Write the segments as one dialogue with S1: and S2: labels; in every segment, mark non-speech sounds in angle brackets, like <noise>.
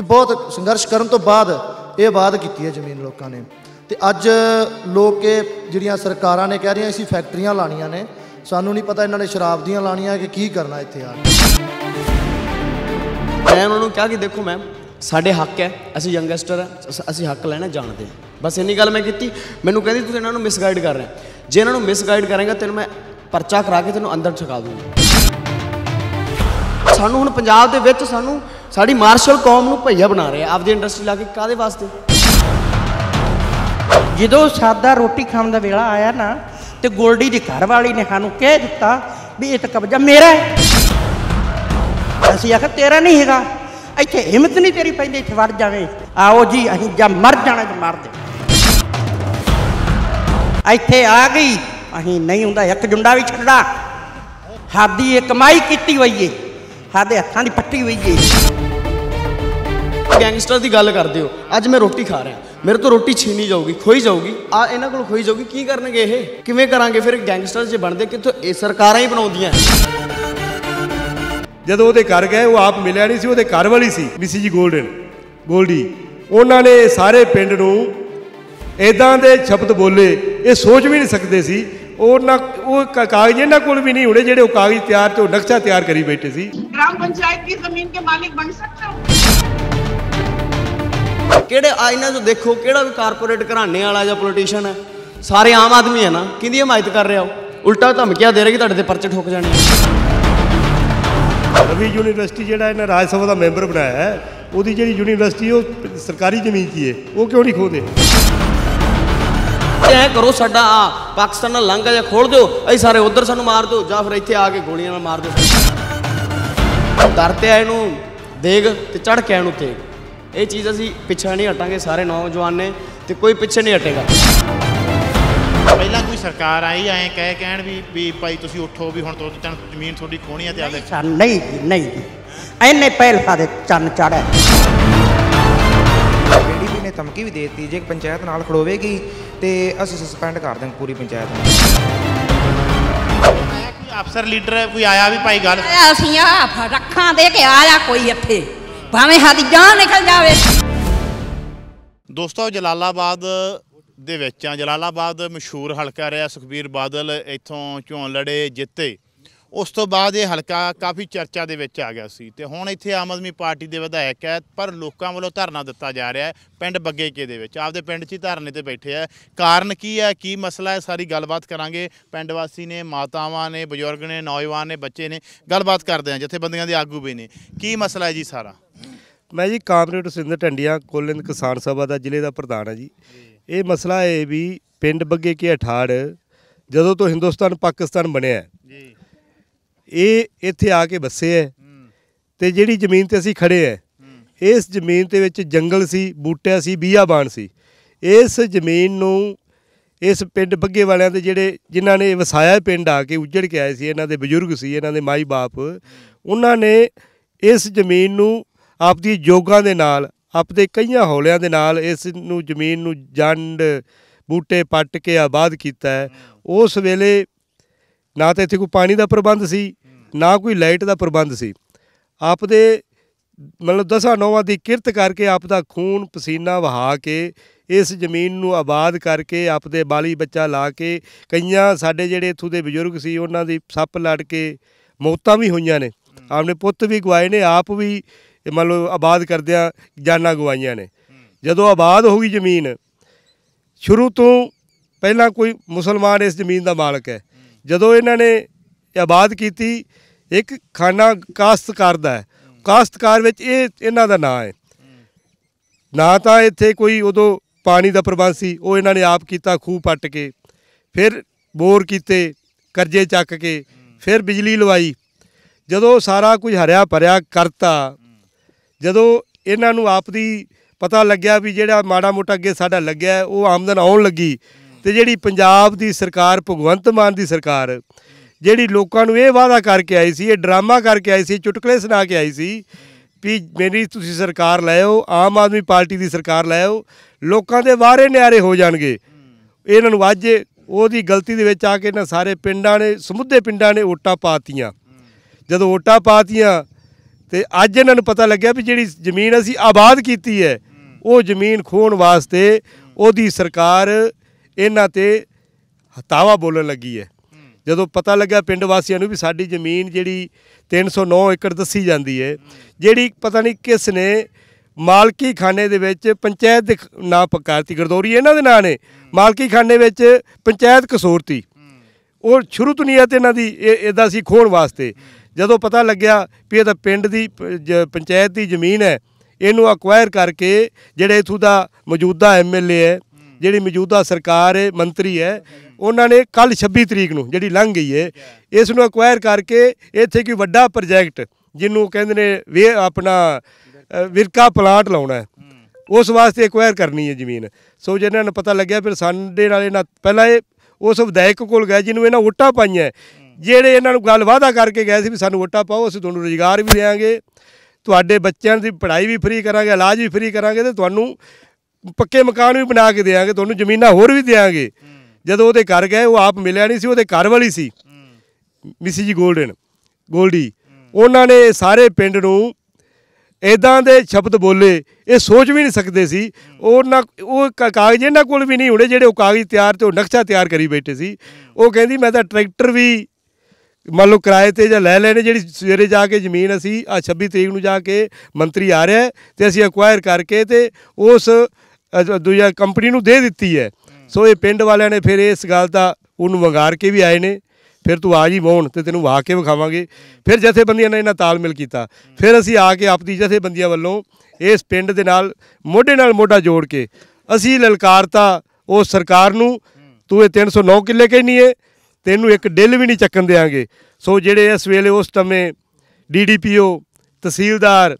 S1: ਬਹੁਤ ਸੰਘਰਸ਼ ਕਰਨ ਤੋਂ ਬਾਅਦ ਇਹ ਬਾਤ ਕੀਤੀ ਹੈ ਜ਼ਮੀਨ ਲੋਕਾਂ ਨੇ ਤੇ ਅੱਜ ਲੋਕ ਇਹ ਜਿਹੜੀਆਂ ਸਰਕਾਰਾਂ ਨੇ ਕਹਿ ਰਹੀਆਂ ਅਸੀਂ ਫੈਕਟਰੀਆਂ ਲਾਣੀਆਂ ਨੇ ਸਾਨੂੰ ਨਹੀਂ ਪਤਾ ਇਹਨਾਂ ਨੇ ਸ਼ਰਾਬ ਦੀਆਂ ਲਾਣੀਆਂ ਕਿ ਕੀ ਕਰਨਾ ਇੱਥੇ ਆ
S2: ਮੈਂ ਉਹਨਾਂ ਨੂੰ ਕਿਹਾ ਕਿ ਦੇਖੋ ਮੈਮ ਸਾਡੇ ਹੱਕ ਹੈ ਅਸੀਂ ਯੰਗਸਟਰ ਹੈ ਅਸੀਂ ਹੱਕ ਲੈਣਾ ਜਾਣਦੇ ਹਾਂ ਬਸ ਇੰਨੀ ਗੱਲ ਮੈਂ ਕੀਤੀ ਮੈਨੂੰ ਕਹਿੰਦੀ ਤੁਸੀਂ ਇਹਨਾਂ ਨੂੰ ਮਿਸਗਾਈਡ ਕਰ ਰਹੇ ਜੇ ਇਹਨਾਂ ਨੂੰ ਮਿਸਗਾਈਡ ਕਰਾਂਗਾ ਤੈਨੂੰ ਮੈਂ ਪਰਚਾ ਕਰਾ ਕੇ ਤੈਨੂੰ ਅੰਦਰ ਛਕਾ ਦੂੰਗਾ ਸਾਨੂੰ ਹੁਣ ਪੰਜਾਬ ਦੇ ਵਿੱਚ ਸਾਨੂੰ ਸਾਡੀ ਮਾਰਸ਼ਲ ਕੌਮ ਨੂੰ ਭਈਆ ਬਣਾ ਰਿਹਾ ਆਪਦੀ ਇੰਡਸਟਰੀ ਲਾ ਕੇ ਕਾਦੇ ਵਾਸਤੇ
S3: ਜਦੋਂ ਸਾਦਾ ਰੋਟੀ ਖਾਣ ਦਾ ਵੇਲਾ ਆਇਆ ਨਾ ਤੇ ਗੋਲਡੀ ਦੀ ਘਰ ਵਾਲੀ ਨੇ ਸਾਨੂੰ ਕਹਿ ਦਿੱਤਾ ਵੀ ਇਹ ਤਾਂ ਕਬਜ਼ਾ ਮੇਰਾ ਹੈ ਅਸੀਂ ਆਖਿਆ ਤੇਰਾ ਨਹੀਂ ਹੈਗਾ ਇੱਥੇ ਹਿੰਮਤ ਨਹੀਂ ਤੇਰੀ ਪੈਂਦੀ ਇੱਥੇ ਵੜ ਜਾਵੇਂ ਆਓ ਜੀ ਅਸੀਂ ਜਾਂ ਮਰ ਜਾਣਾ ਜਾਂ ਮਾਰ ਦੇ ਇੱਥੇ ਆ ਗਈ ਅਸੀਂ ਨਹੀਂ ਹੁੰਦਾ ਇੱਕ ਜੁੰਡਾ ਵੀ ਛੱਡਦਾ ਸਾਡੀ ਇਹ ਕਮਾਈ ਕੀਤੀ ਹੋਈ ਏ ਸਾਡੇ ਹੱਥਾਂ ਦੀ ਪੱਟੀ ਹੋਈ ਏ
S2: ਗੈਂਗਸਟਰ ਦੀ ਗੱਲ ਕਰਦੇ ਹੋ ਅੱਜ ਮੈਂ ਰੋਟੀ ਖਾ ਰਿਹਾ ਮੇਰੇ ਤੋਂ ਰੋਟੀ ਛੀਨੀ ਜਾਊਗੀ ਖੋਈ ਜਾਊਗੀ ਆ ਇਹਨਾਂ ਕੋਲ ਖੋਈ ਜਾਊਗੀ ਕੀ ਕਰਨਗੇ ਇਹ ਕਿਵੇਂ ਕਰਾਂਗੇ ਫਿਰ ਗੈਂਗਸਟਰ ਜੇ ਬਣਦੇ ਕਿੱਥੋਂ ਇਹ ਸਰਕਾਰਾਂ ਹੀ ਬਣਾਉਂਦੀਆਂ
S4: ਜਦੋਂ ਉਹਦੇ ਘਰ ਗਏ ਉਹ ਆਪ ਮਿਲਿਆ ਨਹੀਂ ਸੀ ਉਹਦੇ ਘਰ ਵਾਲੀ ਸੀ ਬੀਸੀ ਜੀ ਗੋਲਡਨ ਗੋਲਡੀ ਉਹਨਾਂ ਨੇ ਸਾਰੇ ਪਿੰਡ ਨੂੰ ਇਦਾਂ ਦੇ ਸ਼ਬਦ ਬੋਲੇ ਇਹ ਸੋਚ ਵੀ ਨਹੀਂ ਸਕਦੇ ਸੀ ਉਹਨਾਂ ਉਹ ਕਾਗਜ਼ ਇਹਨਾਂ ਕੋਲ ਵੀ ਨਹੀਂ ਹੋਣੇ ਜਿਹੜੇ ਉਹ ਕਾਗਜ਼ ਤਿਆਰ ਤੇ ਉਹ ਨਕਸ਼ਾ ਤਿਆਰ ਕਰੀ ਬੈਠੇ ਸੀ
S3: ਗ੍ਰਾਮ ਪੰਚਾਇਤ ਦੀ ਜ਼ਮੀਨ ਦੇ ਮਾਲਕ ਬਣ ਸਕਦਾ हो
S2: ਕਿਹੜੇ ਆਇਨਾ ਇਹਨਾਂ ਦੇਖੋ ਕਿਹੜਾ ਵੀ ਕਾਰਪੋਰੇਟ ਘਰਾਣੇ ਵਾਲਾ ਜਾਂ ਪੋਲੀਟੀਸ਼ੀਅਨ ਹੈ ਸਾਰੇ ਆਮ ਆਦਮੀ ਹੈ ਨਾ ਕਿੰਦੀ ਹਮਾਇਤ ਕਰ ਰਿਹਾ ਉਹ ਉਲਟਾ ਧਮਕੀਆਂ ਦੇ ਰਿਹਾ ਕਿ ਤੁਹਾਡੇ ਤੇ ਪਰਚੇ ਠੋਕ ਜਾਣੇ
S4: ਰਵੀ ਯੂਨੀਵਰਸਿਟੀ ਜਿਹੜਾ ਇਹਨਾਂ ਰਾਜ ਸਭਾ ਦਾ ਮੈਂਬਰ ਬਣਾਇਆ ਹੈ ਉਹਦੀ ਜਿਹੜੀ ਯੂਨੀਵਰਸਿਟੀ ਉਹ ਸਰਕਾਰੀ ਜ਼ਮੀਨ 'ਚ ਹੀ ਹੈ ਉਹ ਕਿਉਂ ਨਹੀਂ ਖੋਦੇ
S2: ਐ ਕਰੋ ਸਾਡਾ ਆ ਪਾਕਿਸਤਾਨ ਨਾਲ ਲੰਘ ਜਾ ਖੋਲ ਦਿਓ ਅਸੀਂ ਸਾਰੇ ਉਧਰ ਸਾਨੂੰ ਮਾਰ ਦਿਓ ਜਾਂ ਫਿਰ ਇੱਥੇ ਆ ਕੇ ਗੋਲੀਆਂ ਨਾਲ ਮਾਰ ਦਿਓ ਡਰ ਆਏ ਨੂੰ ਦੇਗ ਤੇ ਚੜ ਕੇ ਆਏ ਨੂੰ ਤੇਗ ਇਹ ਚੀਜ਼ ਅਸੀਂ ਪਿੱਛੇ ਨਹੀਂ ਹਟਾਂਗੇ ਸਾਰੇ ਨੌਜਵਾਨ ਨੇ ਤੇ ਕੋਈ ਪਿੱਛੇ ਨਹੀਂ ਹਟੇਗਾ
S5: ਪਹਿਲਾਂ ਕੋਈ ਸਰਕਾਰ ਆਈ ਐ ਕਹਿ ਕਹਿਣ ਵੀ ਵੀ ਭਾਈ ਤੁਸੀਂ ਉੱਠੋ ਵੀ ਹੁਣ ਤੋਂ ਚੰਨ ਜ਼ਮੀਨ
S6: ਤੁਹਾਡੀ ਖੋਣੀ ਆ ਤੇ ਆਦੇ ਨਹੀਂ ਜੀ ਨਹੀਂ ਜੀ ਐਨੇ ਪਹਿਲ ਸਾਡੇ ਚੰਨ ਚੜਿਆ ਜਿਹੜੀ ਵੀ ਨੇ ਧਮਕੀ ਵੀ ਦੇ ਦਿੱਤੀ ਜੇ ਪੰਚਾਇਤ ਨਾਲ ਖੜੋਵੇਗੀ ਤੇ ਅਸੀਂ ਸਸਪੈਂਡ ਕਰ ਦਾਂਗੇ ਪੂਰੀ ਪੰਚਾਇਤ ਨੂੰ
S5: ਮੈਂ ਕੋਈ ਅਫਸਰ ਲੀਡਰ ਕੋਈ ਆਇਆ ਵੀ
S7: ਭਾਈ ਗੱਲ ਅਸੀਂ ਆ ਰੱਖਾਂ ਦੇ ਕੇ ਆਇਆ ਕੋਈ ਇੱਥੇ ਭਾਵੇਂ ਹਾਦੀ ਜਾਨ ਨਿਕਲ ਜਾਵੇ
S5: ਦੋਸਤੋ ਜਲਾਲਾਬਾਦ ਦੇ ਵਿੱਚ ਆ ਜਲਾਲਾਬਾਦ ਮਸ਼ਹੂਰ ਹਲਕਾ ਰਿਹਾ ਸੁਖਬੀਰ ਬਾਦਲ ਇੱਥੋਂ ਝੋਣ ਲੜੇ ਜਿੱਤੇ ਉਸ ਤੋਂ ਬਾਅਦ ਇਹ ਹਲਕਾ ਕਾਫੀ ਚਰਚਾ ਦੇ ਵਿੱਚ ਆ ਗਿਆ ਸੀ ਤੇ ਹੁਣ ਇੱਥੇ ਆਮ ਆਦਮੀ ਪਾਰਟੀ ਦੇ ਵਿਧਾਇਕ ਹੈ ਪਰ ਲੋਕਾਂ ਵੱਲੋਂ ਧਰਨਾ ਦਿੱਤਾ ਜਾ ਰਿਹਾ ਹੈ ਪਿੰਡ ਬੱਗੇਕੇ ਦੇ ਵਿੱਚ ਆਪਦੇ ਪਿੰਡ 'ਚ ਹੀ ਧਰਨੇ ਤੇ ਬੈਠੇ ਆ ਕਾਰਨ ਕੀ ਹੈ ਕੀ ਮਸਲਾ ਹੈ ਸਾਰੀ ਗੱਲਬਾਤ ਕਰਾਂਗੇ ਪਿੰਡ ਵਾਸੀ ਨੇ ਮਾਤਾਵਾਂ ਨੇ ਬਜ਼ੁਰਗ ਨੇ ਨੌਜਵਾਨ ਨੇ ਬੱਚੇ ਨੇ ਗੱਲਬਾਤ ਕਰਦੇ ਆ ਜਥੇਬੰਦੀਆਂ ਦੇ ਆਗੂ ਵੀ ਨੇ ਕੀ ਮਸਲਾ ਹੈ ਜੀ ਸਾਰਾ
S4: ਮੈਂ ਜੀ ਕਾਮਰੇਡ ਸਿੰਧ ਟੰਡੀਆਂ ਕੋਲਿੰਦ ਕਿਸਾਨ ਸਭਾ ਦਾ ਜ਼ਿਲ੍ਹੇ ਦਾ ਪ੍ਰਧਾਨ ਹਾਂ ਜੀ ਇਹ ਮਸਲਾ ਹੈ ਵੀ ਪਿੰਡ ਬੱਗੇ ਕੇ ਅਠਾੜ ਜਦੋਂ ਤੋਂ ਹਿੰਦੁਸਤਾਨ ਪਾਕਿਸਤਾਨ ਬਣਿਆ ਜੀ ਇਹ ਇੱਥੇ ਆ ਕੇ ਵਸੇ ਐ ਤੇ ਜਿਹੜੀ ਜ਼ਮੀਨ ਤੇ ਅਸੀਂ ਖੜੇ ਐ ਇਸ ਜ਼ਮੀਨ ਤੇ ਵਿੱਚ ਜੰਗਲ ਸੀ ਬੂਟੇ ਸੀ ਬੀਆਬਾਨ ਸੀ ਇਸ ਜ਼ਮੀਨ ਨੂੰ ਇਸ ਪਿੰਡ ਬੱਗੇ ਵਾਲਿਆਂ ਦੇ ਜਿਹੜੇ ਜਿਨ੍ਹਾਂ ਨੇ ਵਸਾਇਆ ਪਿੰਡ ਆ ਕੇ ਉੱਜੜ ਕੇ ਆਏ ਸੀ ਇਹਨਾਂ ਦੇ ਬਜ਼ੁਰਗ ਸੀ ਇਹਨਾਂ ਦੇ ਮਾਈ ਬਾਪ ਉਹਨਾਂ ਨੇ ਇਸ ਜ਼ਮੀਨ ਨੂੰ ਆਪਦੀ ਜੋਗਾਂ ਦੇ ਨਾਲ ਆਪਦੇ ਕਈਆਂ ਹੌਲਿਆਂ ਦੇ ਨਾਲ ਇਸ ਨੂੰ ਜ਼ਮੀਨ ਨੂੰ ਜੰਡ ਬੂਟੇ ਪੱਟ ਕੇ ਆਬਾਦ ਕੀਤਾ ਉਸ ਵੇਲੇ ਨਾ ਤੇ ਇੱਥੇ ਕੋਈ ਪਾਣੀ ਦਾ ਪ੍ਰਬੰਧ ਸੀ ਨਾ ਕੋਈ ਲਾਈਟ ਦਾ ਪ੍ਰਬੰਧ ਸੀ ਆਪ ਦੇ ਮਤਲਬ ਦਸਾਂ ਨੌਵਾਂ ਦੀ ਕਿਰਤ ਕਰਕੇ ਆਪ ਦਾ ਖੂਨ ਪਸੀਨਾ ਵਹਾ ਕੇ ਇਸ ਜ਼ਮੀਨ ਨੂੰ ਆਬਾਦ ਕਰਕੇ ਆਪ ਦੇ ਬਾਲੀ ਬੱਚਾ ਲਾ ਕੇ ਕਈਆਂ ਸਾਡੇ ਜਿਹੜੇ ਇਥੋਂ ਦੇ ਬਜ਼ੁਰਗ ਸੀ ਉਹਨਾਂ ਦੀ ਸੱਪ ਲੜ ਕੇ ਮੌਤਾਂ ਵੀ ਹੋਈਆਂ ਨੇ ਆਪਨੇ ਪੁੱਤ ਵੀ ਗਵਾਏ ਨੇ ਆਪ ਵੀ ਮੰਨ ਲਓ ਆਬਾਦ ਕਰਦਿਆਂ ਜਾਨਾਂ ਗਵਾਈਆਂ ਨੇ ਜਦੋਂ ਆਬਾਦ ਹੋ ਗਈ ਜ਼ਮੀਨ ਸ਼ੁਰੂ ਤੋਂ ਪਹਿਲਾਂ ਕੋਈ ਮੁਸਲਮਾਨ ਇਸ ਜ਼ਮੀਨ ਦਾ ਮਾਲਕ ਹੈ ਜਦੋਂ ਇਹਨਾਂ ਨੇ ਆਬਾਦ ਕੀਤੀ ਇੱਕ ਖਾਨਾ ਕਾਸ਼ਤਕਾਰ ਦਾ ਹੈ ਕਾਸ਼ਤਕਾਰ ਵਿੱਚ ਇਹ ਇਹਨਾਂ ਦਾ ਨਾਂ ਹੈ ਨਾ ਤਾਂ ਇੱਥੇ ਕੋਈ ਉਦੋਂ ਪਾਣੀ ਦਾ ਪ੍ਰਬੰਧ ਸੀ ਉਹ ਇਹਨਾਂ ਨੇ ਆਪ ਕੀਤਾ ਖੂਹ ਪੱਟ ਕੇ ਫਿਰ ਬੋਰ ਕੀਤੇ ਕਰਜ਼ੇ ਚੱਕ ਕੇ ਫਿਰ ਬਿਜਲੀ ਲਵਾਈ ਜਦੋਂ ਸਾਰਾ ਕੁਝ ਹਰਿਆ ਭਰਿਆ ਕਰਤਾ ਜਦੋਂ ਇਹਨਾਂ ਨੂੰ ਆਪ ਦੀ ਪਤਾ ਲੱਗਿਆ ਵੀ ਜਿਹੜਾ ਮਾੜਾ ਮੋਟਾ ਅੱਗੇ ਸਾਡਾ ਲੱਗਿਆ ਉਹ ਆਮਦਨ ਆਉਣ ਲੱਗੀ ਤੇ ਜਿਹੜੀ ਪੰਜਾਬ ਦੀ ਸਰਕਾਰ ਭਗਵੰਤ ਮਾਨ ਦੀ ਸਰਕਾਰ ਜਿਹੜੀ ਲੋਕਾਂ ਨੂੰ ਇਹ ਵਾਅਦਾ ਕਰਕੇ ਆਈ ਸੀ ਇਹ ਡਰਾਮਾ ਕਰਕੇ ਆਈ ਸੀ ਚੁਟਕਲੇ ਸੁਣਾ ਕੇ ਆਈ ਸੀ ਵੀ ਮੇਰੀ ਤੁਸੀਂ ਸਰਕਾਰ ਲਾਇਓ ਆਮ ਆਦਮੀ ਪਾਰਟੀ ਦੀ ਸਰਕਾਰ ਲਾਇਓ ਲੋਕਾਂ ਦੇ ਵਾਰੇ ਨਿਆਰੇ ਹੋ ਜਾਣਗੇ ਇਹਨਾਂ ਨੂੰ ਅੱਜ ਉਹਦੀ ਗਲਤੀ ਦੇ ਵਿੱਚ ਆ ਕੇ ਨਾ ਸਾਰੇ ਪਿੰਡਾਂ ਨੇ ਸਮੁੱਧੇ ਪਿੰਡਾਂ ਨੇ ਓਟਾ ਪਾਤੀਆਂ ਜਦੋਂ ਓਟਾ ਪਾਤੀਆਂ ਤੇ ਅੱਜ ਇਹਨਾਂ ਨੂੰ ਪਤਾ ਲੱਗਿਆ ਵੀ ਜਿਹੜੀ ਜ਼ਮੀਨ ਅਸੀਂ ਆਬਾਦ ਕੀਤੀ ਹੈ ਉਹ ਜ਼ਮੀਨ ਖੋਣ ਵਾਸਤੇ ਉਹਦੀ ਸਰਕਾਰ ਇਹਨਾਂ ਤੇ ਹਤਾਵਾ ਬੋਲਣ ਲੱਗੀ ਹੈ ਜਦੋਂ ਪਤਾ ਲੱਗਾ ਪਿੰਡ ਵਾਸੀਆਂ ਨੂੰ ਵੀ ਸਾਡੀ ਜ਼ਮੀਨ ਜਿਹੜੀ 309 ਏਕੜ ਦੱਸੀ ਜਾਂਦੀ ਹੈ ਜਿਹੜੀ ਪਤਾ ਨਹੀਂ ਕਿਸ ਨੇ ਮਾਲਕੀ ਖਾਨੇ ਦੇ ਵਿੱਚ ਪੰਚਾਇਤ ਦੇ ਨਾਂ ਪਕਾਰਤੀ ਗਰਦੌਰੀ ਇਹਨਾਂ ਦੇ ਨਾਂ ਨੇ ਮਾਲਕੀ ਖਾਨੇ ਵਿੱਚ ਪੰਚਾਇਤ ਕਸੂਰਤੀ ਉਹ ਸ਼ੁਰੂ ਤੋਂ ਨਹੀਂ ਆ ਤੇ ਇਹਨਾਂ ਦੀ ਇਹਦਾ ਸੀ ਖੋਣ ਵਾਸਤੇ ਜਦੋਂ ਪਤਾ ਲੱਗਿਆ ਵੀ ਇਹ ਤਾਂ ਪਿੰਡ ਦੀ ਪੰਚਾਇਤ ਦੀ ਜ਼ਮੀਨ ਹੈ ਇਹਨੂੰ ਅਕਵਾਇਰ ਕਰਕੇ ਜਿਹੜੇ ਇਥੋਂ ਦਾ ਮੌਜੂਦਾ ਐਮਐਲਏ ਹੈ ਜਿਹੜੀ ਮੌਜੂਦਾ ਸਰਕਾਰ ਹੈ ਮੰਤਰੀ ਹੈ ਉਹਨਾਂ ਨੇ ਕੱਲ 26 ਤਰੀਕ ਨੂੰ ਜਿਹੜੀ ਲੰਘ ਗਈ ਹੈ ਇਸ ਨੂੰ ਅਕਵਾਇਰ ਕਰਕੇ ਇੱਥੇ ਕੋਈ ਵੱਡਾ ਪ੍ਰੋਜੈਕਟ ਜਿਹਨੂੰ ਕਹਿੰਦੇ ਨੇ ਵੇ ਆਪਣਾ ਵਿਰਕਾ ਪਲਾਟ ਲਾਉਣਾ ਹੈ ਉਸ ਵਾਸਤੇ ਅਕਵਾਇਰ ਕਰਨੀ ਹੈ ਜ਼ਮੀਨ ਸੋ ਜਿਹਨਾਂ ਨੂੰ ਪਤਾ ਲੱਗਿਆ ਫਿਰ ਸਾਡੇ ਨਾਲ ਇਹਨਾਂ ਪਹਿਲਾਂ ਇਹ ਉਸ ਵਿਧਾਇਕ ਕੋਲ ਗਏ ਜਿਹਨੂੰ ਇਹਨਾਂ ਵੋਟਾਂ ਪਾਈਆਂ ਜਿਹੜੇ ਇਹਨਾਂ ਨੂੰ ਗੱਲ ਵਾਦਾ ਕਰਕੇ ਗਏ ਸੀ ਵੀ ਸਾਨੂੰ ਵੋਟਾਂ ਪਾਓ ਅਸੀਂ ਤੁਹਾਨੂੰ ਰੋਜ਼ਗਾਰ ਵੀ ਦੇਵਾਂਗੇ ਤੁਹਾਡੇ ਬੱਚਿਆਂ ਦੀ ਪੜ੍ਹਾਈ ਵੀ ਫ੍ਰੀ ਕਰਾਂਗੇ ਇਲਾਜ ਵੀ ਫ੍ਰੀ ਕਰਾਂਗੇ ਤੇ ਤੁਹਾਨੂੰ ਪੱਕੇ ਮਕਾਨ ਵੀ ਬਣਾ ਕੇ ਦੇਾਂਗੇ ਤੁਹਾਨੂੰ ਜ਼ਮੀਨਾਂ ਹੋਰ ਵੀ ਦੇਾਂਗੇ ਜਦੋਂ ਉਹਦੇ ਘਰ ਗਏ ਉਹ ਆਪ ਮਿਲਿਆ ਨਹੀਂ ਸੀ ਉਹਦੇ ਘਰ ਵਾਲੀ ਸੀ ਮਿਸੀ ਜੀ ਗੋਲਡਨ ਗੋਲਡੀ ਉਹਨਾਂ ਨੇ ਸਾਰੇ ਪਿੰਡ ਨੂੰ ਇਦਾਂ ਦੇ ਸ਼ਬਦ ਬੋਲੇ ਇਹ ਸੋਚ ਵੀ ਨਹੀਂ ਸਕਦੇ ਸੀ ਉਹ ਨਾ ਉਹ ਕਾਗਜ਼ ਇਹਨਾਂ ਕੋਲ ਵੀ ਨਹੀਂ ਹੁੰਦੇ ਜਿਹੜੇ ਉਹ ਕਾਗਜ਼ ਤਿਆਰ ਤੇ ਉਹ ਨਕਸ਼ਾ ਤਿਆਰ ਕਰੀ ਬੈਠੇ ਸੀ ਉਹ ਕਹਿੰਦੀ ਮੈਂ ਤਾਂ ਟਰੈਕਟਰ ਵੀ ਮੰਨ ਲਓ ਕਿਰਾਏ ਤੇ ਜਾਂ ਲੈ ਲੈਣੇ ਜਿਹੜੀ ਸਵੇਰੇ ਜਾ ਕੇ ਜ਼ਮੀਨ ਅਸੀਂ ਆ 26 ਤਰੀਕ ਨੂੰ ਜਾ ਕੇ ਮੰਤਰੀ ਆ ਰਿਹਾ ਤੇ ਅਸੀਂ ਐਕਵਾਇਰ ਕਰਕੇ ਤੇ ਉਸ ਦੂਜਾ ਕੰਪਨੀ ਨੂੰ ਦੇ ਦਿੱਤੀ ਹੈ ਸੋ ਇਹ ਪਿੰਡ ਵਾਲਿਆਂ ਨੇ ਫਿਰ ਇਸ ਗੱਲ ਦਾ ਉਹਨੂੰ ਵੰਗਾਰ ਕੇ ਵੀ ਆਏ ਨੇ ਫਿਰ ਤੂੰ ਆ ਜੀ ਵੋਣ ਤੇ ਤੈਨੂੰ ਵਾ ਕੇ ਵਿਖਾਵਾਂਗੇ ਫਿਰ ਜਥੇਬੰਦੀਆਂ ਨੇ ਇਹਨਾਂ ਤਾਲਮੇਲ ਕੀਤਾ ਫਿਰ ਅਸੀਂ ਆ ਕੇ ਆਪਦੀ ਜਥੇਬੰਦੀਆਂ ਵੱਲੋਂ ਇਸ ਪਿੰਡ ਦੇ ਨਾਲ ਮੋਢੇ ਨਾਲ ਮੋਢਾ ਜੋੜ ਕੇ ਅਸੀਂ ਲਲਕਾਰਤਾ ਉਹ ਸਰਕਾਰ ਨੂੰ ਤੂੰ ਇਹ 309 ਕਿੱਲੇ ਕਹਿਨੀ ਏ ਤੈਨੂੰ ਇੱਕ ਡਿੱਲ ਵੀ ਨਹੀਂ ਚੱਕਣ ਦੇਾਂਗੇ ਸੋ ਜਿਹੜੇ ਇਸ ਵੇਲੇ ਉਸ ਟਮੇ ਡੀਡੀਪੀਓ ਤਹਿਸੀਲਦਾਰ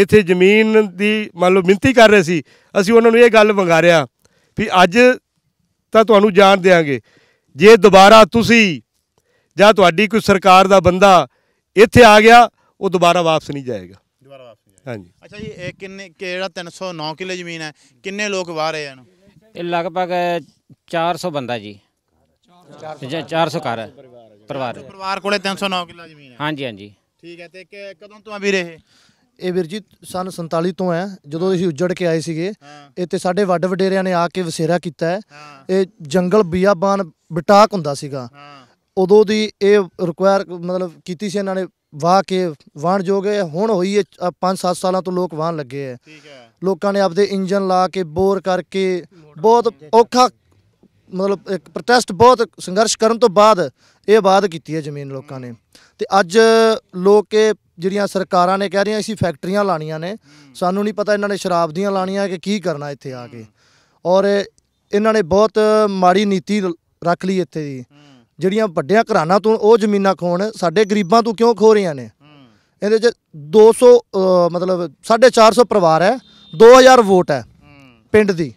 S4: ਇੱਥੇ ਜ਼ਮੀਨ ਦੀ ਮੰਨ ਲਓ ਬੇਨਤੀ ਕਰ ਰਹੇ ਸੀ ਅਸੀਂ ਉਹਨਾਂ ਨੂੰ ਇਹ ਗੱਲ ਵੰਗਾਰਿਆ ਵੀ ਅੱਜ ਤਾਂ ਤੁਹਾਨੂੰ ਜਾਣ ਦੇਾਂਗੇ ਜੇ ਦੁਬਾਰਾ ਤੁਸੀਂ ਜਾਂ ਤੁਹਾਡੀ ਕੋਈ ਸਰਕਾਰ ਦਾ ਬੰਦਾ ਇੱਥੇ ਆ ਗਿਆ ਉਹ ਦੁਬਾਰਾ ਵਾਪਸ ਨਹੀਂ ਜਾਏਗਾ ਦੁਬਾਰਾ ਵਾਪਸ ਨਹੀਂ ਹਾਂਜੀ
S5: ਅੱਛਾ ਜੀ ਇਹ ਕਿੰਨੇ ਕਿਹੜਾ 309 ਕਿੱਲੇ ਜ਼ਮੀਨ ਹੈ ਕਿੰਨੇ ਲੋਕ ਵਾਹ ਰਹੇ ਹਨ
S8: ਇਹ ਲਗਭਗ 400 ਬੰਦਾ ਜੀ 400 ਘਰ ਪਰਿਵਾਰ
S5: ਪਰਿਵਾਰ ਕੋਲੇ 309 ਕਿੱਲਾ ਜ਼ਮੀਨ ਹੈ ਹਾਂਜੀ ਹਾਂਜੀ
S1: ਠੀਕ ਹੈ ਤੇ ਕਦੋਂ ਤੋਂ ਆ ਵੀਰੇ ਇਹ ਇਹ ਵੀਰ ਜੀ ਸਨ 47 ਤੋਂ ਹੈ ਜਦੋਂ ਅਸੀਂ ਉੱਜੜ ਕੇ ਆਏ ਸੀਗੇ ਇੱਥੇ ਸਾਡੇ ਵੱਡ ਵਡੇਰਿਆਂ ਨੇ ਆ ਕੇ ਵਸੇਰਾ ਕੀਤਾ ਹੈ ਇਹ ਜੰਗਲ ਬਿਆਬਾਨ ਬਟਾਕ ਹੁੰਦਾ ਸੀਗਾ ਉਦੋਂ ਦੀ ਇਹ ਰਿਕੁਆਇਰ ਮਤਲਬ ਕੀਤੀ ਸੀ ਇਹਨਾਂ ਨੇ ਵਾਹ ਕੇ ਵਾਣ ਜੋਗੇ ਹੁਣ ਹੋਈ ਹੈ 5-7 ਸਾਲਾਂ ਤੋਂ ਲੋਕ ਵਾਣ ਲੱਗੇ ਹੈ ਲੋਕਾਂ ਨੇ ਆਪਦੇ ਇੰਜਨ ਲਾ ਕੇ ਬੋਰ ਕਰਕੇ ਬਹੁਤ ਔਖਾ ਮਤਲਬ ਇੱਕ ਪ੍ਰੋਟੈਸਟ ਬਹੁਤ ਸੰਘਰਸ਼ ਕਰਨ ਤੋਂ ਬਾਅਦ ਇਹ ਬਾਤ ਕੀਤੀ ਹੈ ਜ਼ਮੀਨ ਲੋਕਾਂ ਨੇ ਤੇ ਅੱਜ ਲੋਕ ਇਹ ਜਿਹੜੀਆਂ ਸਰਕਾਰਾਂ ਨੇ ਕਹਿ ਰਹੀਆਂ ਸੀ ਫੈਕਟਰੀਆਂ ਲਾਣੀਆਂ ਨੇ ਸਾਨੂੰ ਨਹੀਂ ਪਤਾ ਇਹਨਾਂ ਨੇ ਸ਼ਰਾਬ ਦੀਆਂ ਲਾਣੀਆਂ ਕਿ ਕੀ ਕਰਨਾ ਇੱਥੇ ਆ ਕੇ ਔਰ ਇਹਨਾਂ ਨੇ ਬਹੁਤ ਮਾੜੀ ਨੀਤੀ ਰੱਖ ਲਈ ਇੱਥੇ ਦੀ ਜਿਹੜੀਆਂ ਵੱਡਿਆਂ ਘਰਾਣਾ ਤੋਂ ਉਹ ਜ਼ਮੀਨਾਂ ਖੋਣ ਸਾਡੇ ਗਰੀਬਾਂ ਤੋਂ ਕਿਉਂ ਖੋ ਰਹੀਆਂ ਨੇ ਇਹਦੇ 'ਚ 200 ਮਤਲਬ 450 ਪਰਿਵਾਰ ਹੈ 2000 ਵੋਟ ਹੈ ਪਿੰਡ ਦੀ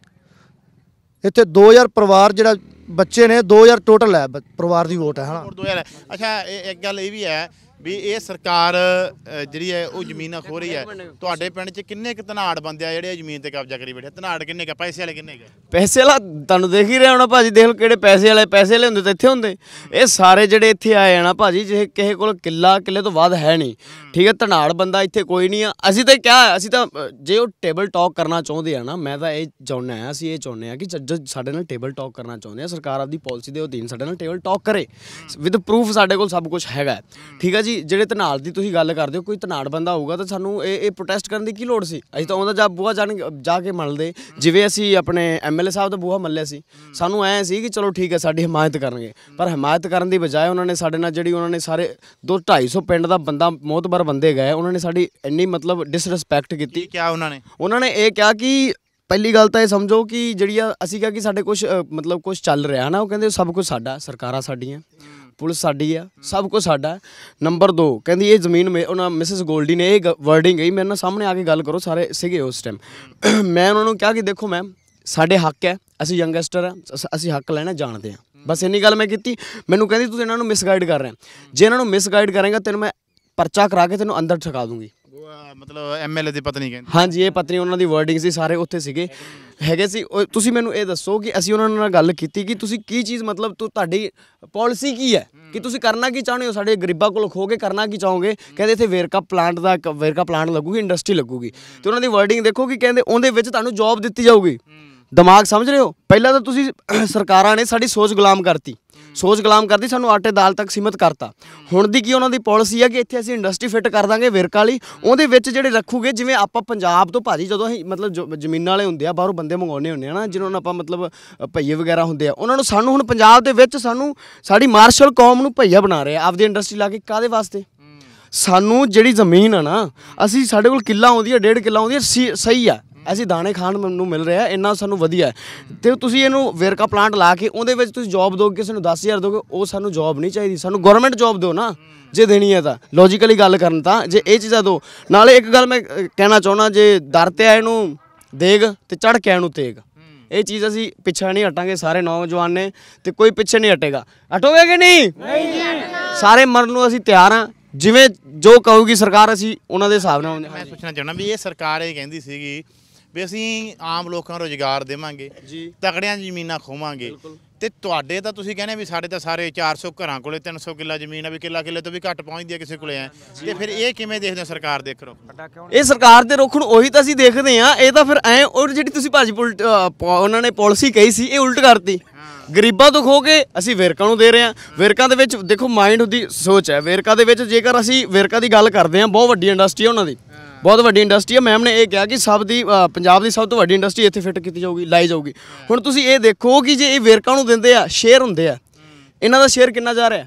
S1: ਇੱਥੇ 2000 ਪਰਿਵਾਰ ਜਿਹੜਾ ਬੱਚੇ ਨੇ 2000 ਟੋਟਲ ਹੈ ਪਰਿਵਾਰ ਦੀ ਵੋਟ ਹੈ ਹਨਾ
S5: 2000 ਅੱਛਾ ਇਹ ਇੱਕ ਗੱਲ ਇਹ ਵੀ ਹੈ ਵੀ ਇਹ ਸਰਕਾਰ ਜਿਹੜੀ ਹੈ ਉਹ ਜ਼ਮੀਨਾਂ ਖੋ ਰਹੀ ਹੈ ਤੁਹਾਡੇ ਪਿੰਡ 'ਚ ਕਿੰਨੇ ਕਿ ਧਨਾੜ ਬੰਦੇ ਆ ਜਿਹੜੇ ਇਹ ਜ਼ਮੀਨ ਤੇ ਕਬਜ਼ਾ ਕਰੀ ਬੈਠੇ ਧਨਾੜ ਕਿੰਨੇ ਕ ਪੈਸੇ ਵਾਲੇ ਕਿੰਨੇ ਕ
S2: ਪੈਸੇ ਵਾਲਾ ਤੁਹਾਨੂੰ ਦੇਖ ਹੀ ਰਹੇ ਹੋਣਾ ਭਾਜੀ ਦੇਖ ਲਓ ਕਿਹੜੇ ਪੈਸੇ ਵਾਲੇ ਪੈਸੇ ਵਾਲੇ ਹੁੰਦੇ ਤਾਂ ਇੱਥੇ ਹੁੰਦੇ ਇਹ ਸਾਰੇ ਜਿਹੜੇ ਇੱਥੇ ਆਏ ਆ ਨਾ ਭਾਜੀ ਜੇ ਕਿਸੇ ਕੋਲ ਕਿੱਲਾ ਕਿੱਲੇ ਤੋਂ ਵੱਧ ਹੈ ਨਹੀਂ ਠੀਕ ਹੈ ਧਨਾੜ ਬੰਦਾ ਇੱਥੇ ਕੋਈ ਨਹੀਂ ਆ ਅਸੀਂ ਤਾਂ ਕਿਹਾ ਅਸੀਂ ਤਾਂ ਜੇ ਉਹ ਟੇਬਲ ਟਾਕ ਕਰਨਾ ਚਾਹੁੰਦੇ ਆ ਨਾ ਮੈਂ ਤਾਂ ਇਹ ਚਾਹੁੰਦਾ ਆ ਅਸੀਂ ਇਹ ਚਾਹੁੰਦੇ ਆ ਕਿ ਸਾਡੇ ਨਾਲ ਟੇਬਲ ਟਾਕ ਕਰਨਾ ਚਾਹੁੰਦੇ ਆ ਸਰਕਾਰ ਆਪਦੀ ਪਾਲਿਸੀ ਦੇ ਅਧੀਨ ਸਾਡੇ ਨਾਲ ਟੇਬਲ ਟਾਕ ਕਰੇ ਵਿਦ ਪ੍ਰੂਫ ਸਾਡੇ ਕੋਲ ਸਭ ਕੁਝ ਹੈਗਾ ਠੀਕ ਹੈ ਜੀ ਜਿਹੜੇ ਤਣਾੜ ਦੀ ਤੁਸੀਂ ਗੱਲ ਕਰਦੇ ਹੋ ਕੋਈ ਤਣਾੜ ਬੰਦਾ ਹੋਊਗਾ ਤਾਂ ਸਾਨੂੰ ਇਹ ਇਹ ਪ੍ਰੋਟੈਸਟ ਕਰਨ ਦੀ ਕੀ ਲੋੜ ਸੀ ਅਸੀਂ ਤਾਂ ਉਹਦਾ ਜਾ ਬੂਹਾ ਜਾਣ ਜਾ ਕੇ ਮਲਦੇ ਜਿਵੇਂ ਅਸੀਂ ਆਪਣੇ ਐਮਐਲਏ ਸਾਹਿਬ ਦਾ ਬੂਹਾ ਮੱਲਿਆ ਸੀ ਸਾਨੂੰ ਐ ਸੀ ਕਿ ਚਲੋ ਠੀਕ ਹੈ ਸਾਡੀ ਹਮਾਇਤ ਕਰਨਗੇ ਪਰ ਹਮਾਇਤ ਕਰਨ ਦੀ ਬਜਾਏ ਉਹਨਾਂ ਨੇ ਸਾਡੇ ਨਾਲ ਜਿਹੜੀ ਉਹਨਾਂ ਨੇ ਸਾਰੇ 2 250 ਪਿੰਡ ਦਾ ਬੰਦਾ ਮੋਤਬਰ ਬੰਦੇ ਗਏ ਉਹਨਾਂ ਨੇ ਸਾਡੀ ਇੰਨੀ ਮਤਲਬ ਡਿਸਰੈਸਪੈਕਟ ਕੀਤੀ ਕੀ ਕਿਹਾ ਉਹਨਾਂ ਨੇ ਉਹਨਾਂ ਨੇ ਇਹ ਕਿਹਾ ਕਿ ਪਹਿਲੀ ਗੱਲ ਤਾਂ ਇਹ ਸਮਝੋ ਕਿ ਜਿਹੜੀ ਆ ਅਸੀਂ ਕਿਹਾ ਕਿ ਸਾਡੇ ਕੁਝ ਮਤਲਬ ਕੁਝ ਚੱਲ ਰਿਹਾ ਨਾ ਉਹ ਕਹਿੰਦੇ ਸਭ ਕੁਝ ਸਾਡਾ ਸਰਕਾਰਾਂ ਸਾਡੀਆਂ ਪੁਲਿਸ ਸਾਡੀ ਆ ਸਭ ਕੁਝ ਸਾਡਾ ਨੰਬਰ 2 ਕਹਿੰਦੀ ਇਹ ਜ਼ਮੀਨ ਮੇ ਉਹਨਾਂ ਮਿਸਿਸ ਗੋਲਡੀ ਨੇ ਇਹ ਵਰਡਿੰਗ ਗਈ ਮੇਰੇ ਨਾਲ ਸਾਹਮਣੇ ਆ ਕੇ ਗੱਲ ਕਰੋ ਸਾਰੇ ਸਿਗੇ ਉਸ ਟਾਈਮ <clears throat> ਮੈਂ ਉਹਨਾਂ ਨੂੰ ਕਿਹਾ ਕਿ ਦੇਖੋ ਮੈਮ ਸਾਡੇ ਹੱਕ ਹੈ ਅਸੀਂ ਯੰਗਸਟਰ ਆ ਅਸੀਂ ਹੱਕ ਲੈਣਾ ਜਾਣਦੇ ਆ ਬਸ ਇੰਨੀ ਗੱਲ ਮੈਂ ਕੀਤੀ ਮੈਨੂੰ ਕਹਿੰਦੀ ਤੂੰ ਇਹਨਾਂ ਨੂੰ ਮਿਸਗਾਈਡ ਕਰ ਰਿਹਾ ਜੇ ਇਹਨਾਂ ਨੂੰ ਮਿਸਗਾਈਡ ਕਰੇਗਾ ਤੈਨੂੰ ਮੈਂ ਪਰਚਾ ਕਰਾ ਕੇ ਤੈਨੂੰ ਅੰਦਰ ਠਕਾ ਦੂੰਗੀ ਮਤਲਬ ਐਮਐਲਏ ਦੀ ਪਤਨੀ ਕਹਿੰਦੇ ਹਾਂਜੀ ਇਹ ਪਤਨੀ ਉਹਨਾਂ ਦੀ ਵਰਡਿੰਗ ਸੀ ਸਾਰੇ ਉੱਥੇ ਸੀਗੇ ਹੈਗੇ ਸੀ ਤੁਸੀਂ ਮੈਨੂੰ ਇਹ ਦੱਸੋ ਕਿ ਅਸੀਂ ਉਹਨਾਂ ਨਾਲ ਗੱਲ ਕੀਤੀ ਕਿ ਤੁਸੀਂ ਕੀ ਚੀਜ਼ ਮਤਲਬ ਤੁ- ਤੁਹਾਡੀ ਪਾਲਿਸੀ ਕੀ ਹੈ ਕਿ ਤੁਸੀਂ ਕਰਨਾ ਕੀ ਚਾਹੁੰਦੇ ਹੋ ਸਾਡੇ ਗਰੀਬਾਂ ਕੋਲ ਖੋ ਕੇ ਕਰਨਾ ਕੀ ਚਾਹੋਗੇ ਕਹਿੰਦੇ ਇੱਥੇ ਵੇਰਕਾ ਪਲਾਂਟ ਦਾ ਵੇਰਕਾ ਪਲਾਂਟ ਲੱਗੂਗੀ ਇੰਡਸਟਰੀ ਲੱਗੂਗੀ ਤੇ ਉਹਨਾਂ ਦੀ ਵਰਡਿੰਗ ਦੇਖੋ ਕਿ ਕਹਿੰਦੇ ਉਹਦੇ ਵਿੱਚ ਤੁਹਾਨੂੰ ਜੌਬ ਦਿੱਤੀ ਜਾਊਗੀ ਦਿਮਾਗ ਸਮਝ ਰਹੇ ਹੋ ਪਹਿਲਾਂ ਤਾਂ ਤੁਸੀਂ ਸਰਕਾਰਾਂ ਨੇ ਸਾਡੀ ਸੋਚ ਗੁਲਾਮ ਕਰਤੀ ਸੋਚ ਗੁਲਾਮ ਕਰਦੀ ਸਾਨੂੰ ਆਟੇ ਦਾਲ ਤੱਕ ਸੀਮਤ ਕਰਤਾ ਹੁਣ ਦੀ ਕੀ ਉਹਨਾਂ ਦੀ ਪਾਲਿਸੀ ਹੈ ਕਿ ਇੱਥੇ ਅਸੀਂ ਇੰਡਸਟਰੀ ਫਿੱਟ ਕਰ ਦਾਂਗੇ ਵਿਰਕ ਵਾਲੀ ਉਹਦੇ ਵਿੱਚ ਜਿਹੜੇ ਰੱਖੂਗੇ ਜਿਵੇਂ ਆਪਾਂ ਪੰਜਾਬ ਤੋਂ ਭਾਜੀ ਜਦੋਂ ਅਸੀਂ ਮਤਲਬ ਜ਼ਮੀਨਾਂ ਵਾਲੇ ਹੁੰਦੇ ਆ ਬਾਹਰੋਂ ਬੰਦੇ ਮੰਗਾਉਣੇ ਹੁੰਦੇ ਆ ਨਾ ਜਿਨ੍ਹਾਂ ਨੂੰ ਆਪਾਂ ਮਤਲਬ ਭਈਏ ਵਗੈਰਾ ਹੁੰਦੇ ਆ ਉਹਨਾਂ ਨੂੰ ਸਾਨੂੰ ਹੁਣ ਪੰਜਾਬ ਦੇ ਵਿੱਚ ਸਾਨੂੰ ਸਾਡੀ ਮਾਰਸ਼ਲ ਕੌਮ ਨੂੰ ਭਈਆ ਬਣਾ ਰਿਹਾ ਆਪਦੀ ਇੰਡਸਟਰੀ ਲਾ ਕੇ ਕਾਦੇ ਵਾਸਤੇ ਸਾਨੂੰ ਜਿਹੜੀ ਜ਼ਮੀਨ ਆ ਨਾ ਅਸੀਂ ਸਾਡੇ ਕੋਲ ਕਿੱਲਾ ਆਉਂਦੀ ਆ ਡੇਢ ਕਿੱਲਾ ਆਉਂਦੀ ਆ ਸਹੀ ਆ ਅਸੀਂ ਦਾਣੇ ਖਾਣ ਨੂੰ ਮਿਲ ਰਿਹਾ ਇੰਨਾ ਸਾਨੂੰ ਵਧੀਆ ਤੇ ਤੁਸੀਂ ਇਹਨੂੰ ਵੇਰਕਾ ਪਲਾਂਟ ਲਾ ਕੇ ਉਹਦੇ ਵਿੱਚ ਤੁਸੀਂ ਜੌਬ ਦੋਗੇ ਕਿਸੇ ਨੂੰ 10000 ਦੋਗੇ ਉਹ ਸਾਨੂੰ ਜੌਬ ਨਹੀਂ ਚਾਹੀਦੀ ਸਾਨੂੰ ਗਵਰਨਮੈਂਟ ਜੌਬ ਦਿਓ ਨਾ ਜੇ ਦੇਣੀ ਹੈ ਤਾਂ ਲੌਜੀਕਲੀ ਗੱਲ ਕਰਨ ਤਾਂ ਜੇ ਇਹ ਚੀਜ਼ਾਂ ਦੋ ਨਾਲੇ ਇੱਕ ਗੱਲ ਮੈਂ ਕਹਿਣਾ ਚਾਹੁੰਦਾ ਜੇ ਦਰ ਤੇ ਆਏ ਨੂੰ ਦੇਗ ਤੇ ਚੜ ਕੇ ਆਏ ਨੂੰ ਤੇਗ ਇਹ ਚੀਜ਼ ਅਸੀਂ ਪਿੱਛੇ ਨਹੀਂ ਹਟਾਂਗੇ ਸਾਰੇ ਨੌਜਵਾਨ ਨੇ ਤੇ ਕੋਈ ਪਿੱਛੇ ਨਹੀਂ ਹਟੇਗਾ ਹਟੋਗੇ ਕਿ ਨਹੀਂ ਨਹੀਂ ਜੀ ਸਾਰੇ ਮਰਨ ਨੂੰ ਅਸੀਂ ਤਿਆਰ ਆ ਜਿਵੇਂ ਜੋ ਕਹੂਗੀ ਸਰਕਾਰ ਅਸੀਂ ਉਹਨਾਂ ਦੇ ਹਿਸਾਬ ਨਾਲ ਮੈਂ
S5: ਪੁੱਛਣਾ ਚਾਹੁੰਦਾ ਵੀ ਇਹ ਸਰਕਾਰ ਇਹ ਕਹਿੰਦੀ ਸੀਗੀ ਵੀ ਅਸੀਂ ਆਮ ਲੋਕਾਂ ਨੂੰ ਰੋਜ਼ਗਾਰ ਦੇਵਾਂਗੇ ਤਕੜਿਆਂ ਜ਼ਮੀਨਾਂ ਖੋਵਾਂਗੇ ਤੇ ਤੁਹਾਡੇ ਤਾਂ ਤੁਸੀਂ ਕਹਿੰਦੇ ਵੀ ਸਾਡੇ ਤਾਂ ਸਾਰੇ 400 ਘਰਾਂ ਕੋਲੇ 300 ਕਿੱਲਾ ਜ਼ਮੀਨ ਆ ਵੀ ਕਿੱਲਾ ਕਿੱਲੇ ਤੋਂ ਵੀ ਘੱਟ ਪਹੁੰਚਦੀ ਆ ਕਿਸੇ ਕੋਲੇ ਆ ਤੇ ਫਿਰ ਇਹ ਕਿਵੇਂ ਦੇਖਦੇ ਹੋ ਸਰਕਾਰ ਦੇਖ ਰੋ
S2: ਇਹ ਸਰਕਾਰ ਦੇ ਰੋਖ ਨੂੰ ਉਹੀ ਤਾਂ ਅਸੀਂ ਦੇਖਦੇ ਆ ਇਹ ਤਾਂ ਫਿਰ ਐ ਔਰ ਜਿਹੜੀ ਤੁਸੀਂ ਭਾਜੀ ਉਹਨਾਂ ਨੇ ਪਾਲਿਸੀ ਕਹੀ ਸੀ ਇਹ ਉਲਟ ਕਰਤੀ ਗਰੀਬਾਂ ਤੋਂ ਖੋ ਕੇ ਅਸੀਂ ਵੇਰਕਾਂ ਨੂੰ ਦੇ ਰਹੇ ਆ ਵੇਰਕਾਂ ਦੇ ਵਿੱਚ ਦੇਖੋ ਮਾਈਂਡ ਦੀ ਸੋਚ ਹੈ ਵੇਰਕਾਂ ਦੇ ਵਿੱਚ ਜੇਕਰ ਅਸੀਂ ਵੇਰਕਾਂ ਦੀ ਗੱਲ ਕਰਦੇ ਆ ਬਹੁਤ ਵੱਡੀ ਇੰਡਸਟਰੀ ਹੈ ਉਹਨਾਂ ਦੀ ਬਹੁਤ ਵੱਡੀ ਇੰਡਸਟਰੀ ਹੈ ਮੈਮ ਨੇ ਇਹ ਕਿਹਾ ਕਿ ਸਭ ਦੀ ਪੰਜਾਬ ਦੀ ਸਭ ਤੋਂ ਵੱਡੀ ਇੰਡਸਟਰੀ ਇੱਥੇ ਫਿੱਟ ਕੀਤੀ ਜਾਊਗੀ ਲਾਈ ਜਾਊਗੀ ਹੁਣ ਤੁਸੀਂ ਇਹ ਦੇਖੋ ਕਿ ਜੇ ਇਹ ਵੇਰਕਾ ਨੂੰ ਦਿੰਦੇ ਆ ਸ਼ੇਅਰ ਹੁੰਦੇ ਆ ਇਹਨਾਂ ਦਾ ਸ਼ੇਅਰ ਕਿੰਨਾ ਜਾ ਰਿਹਾ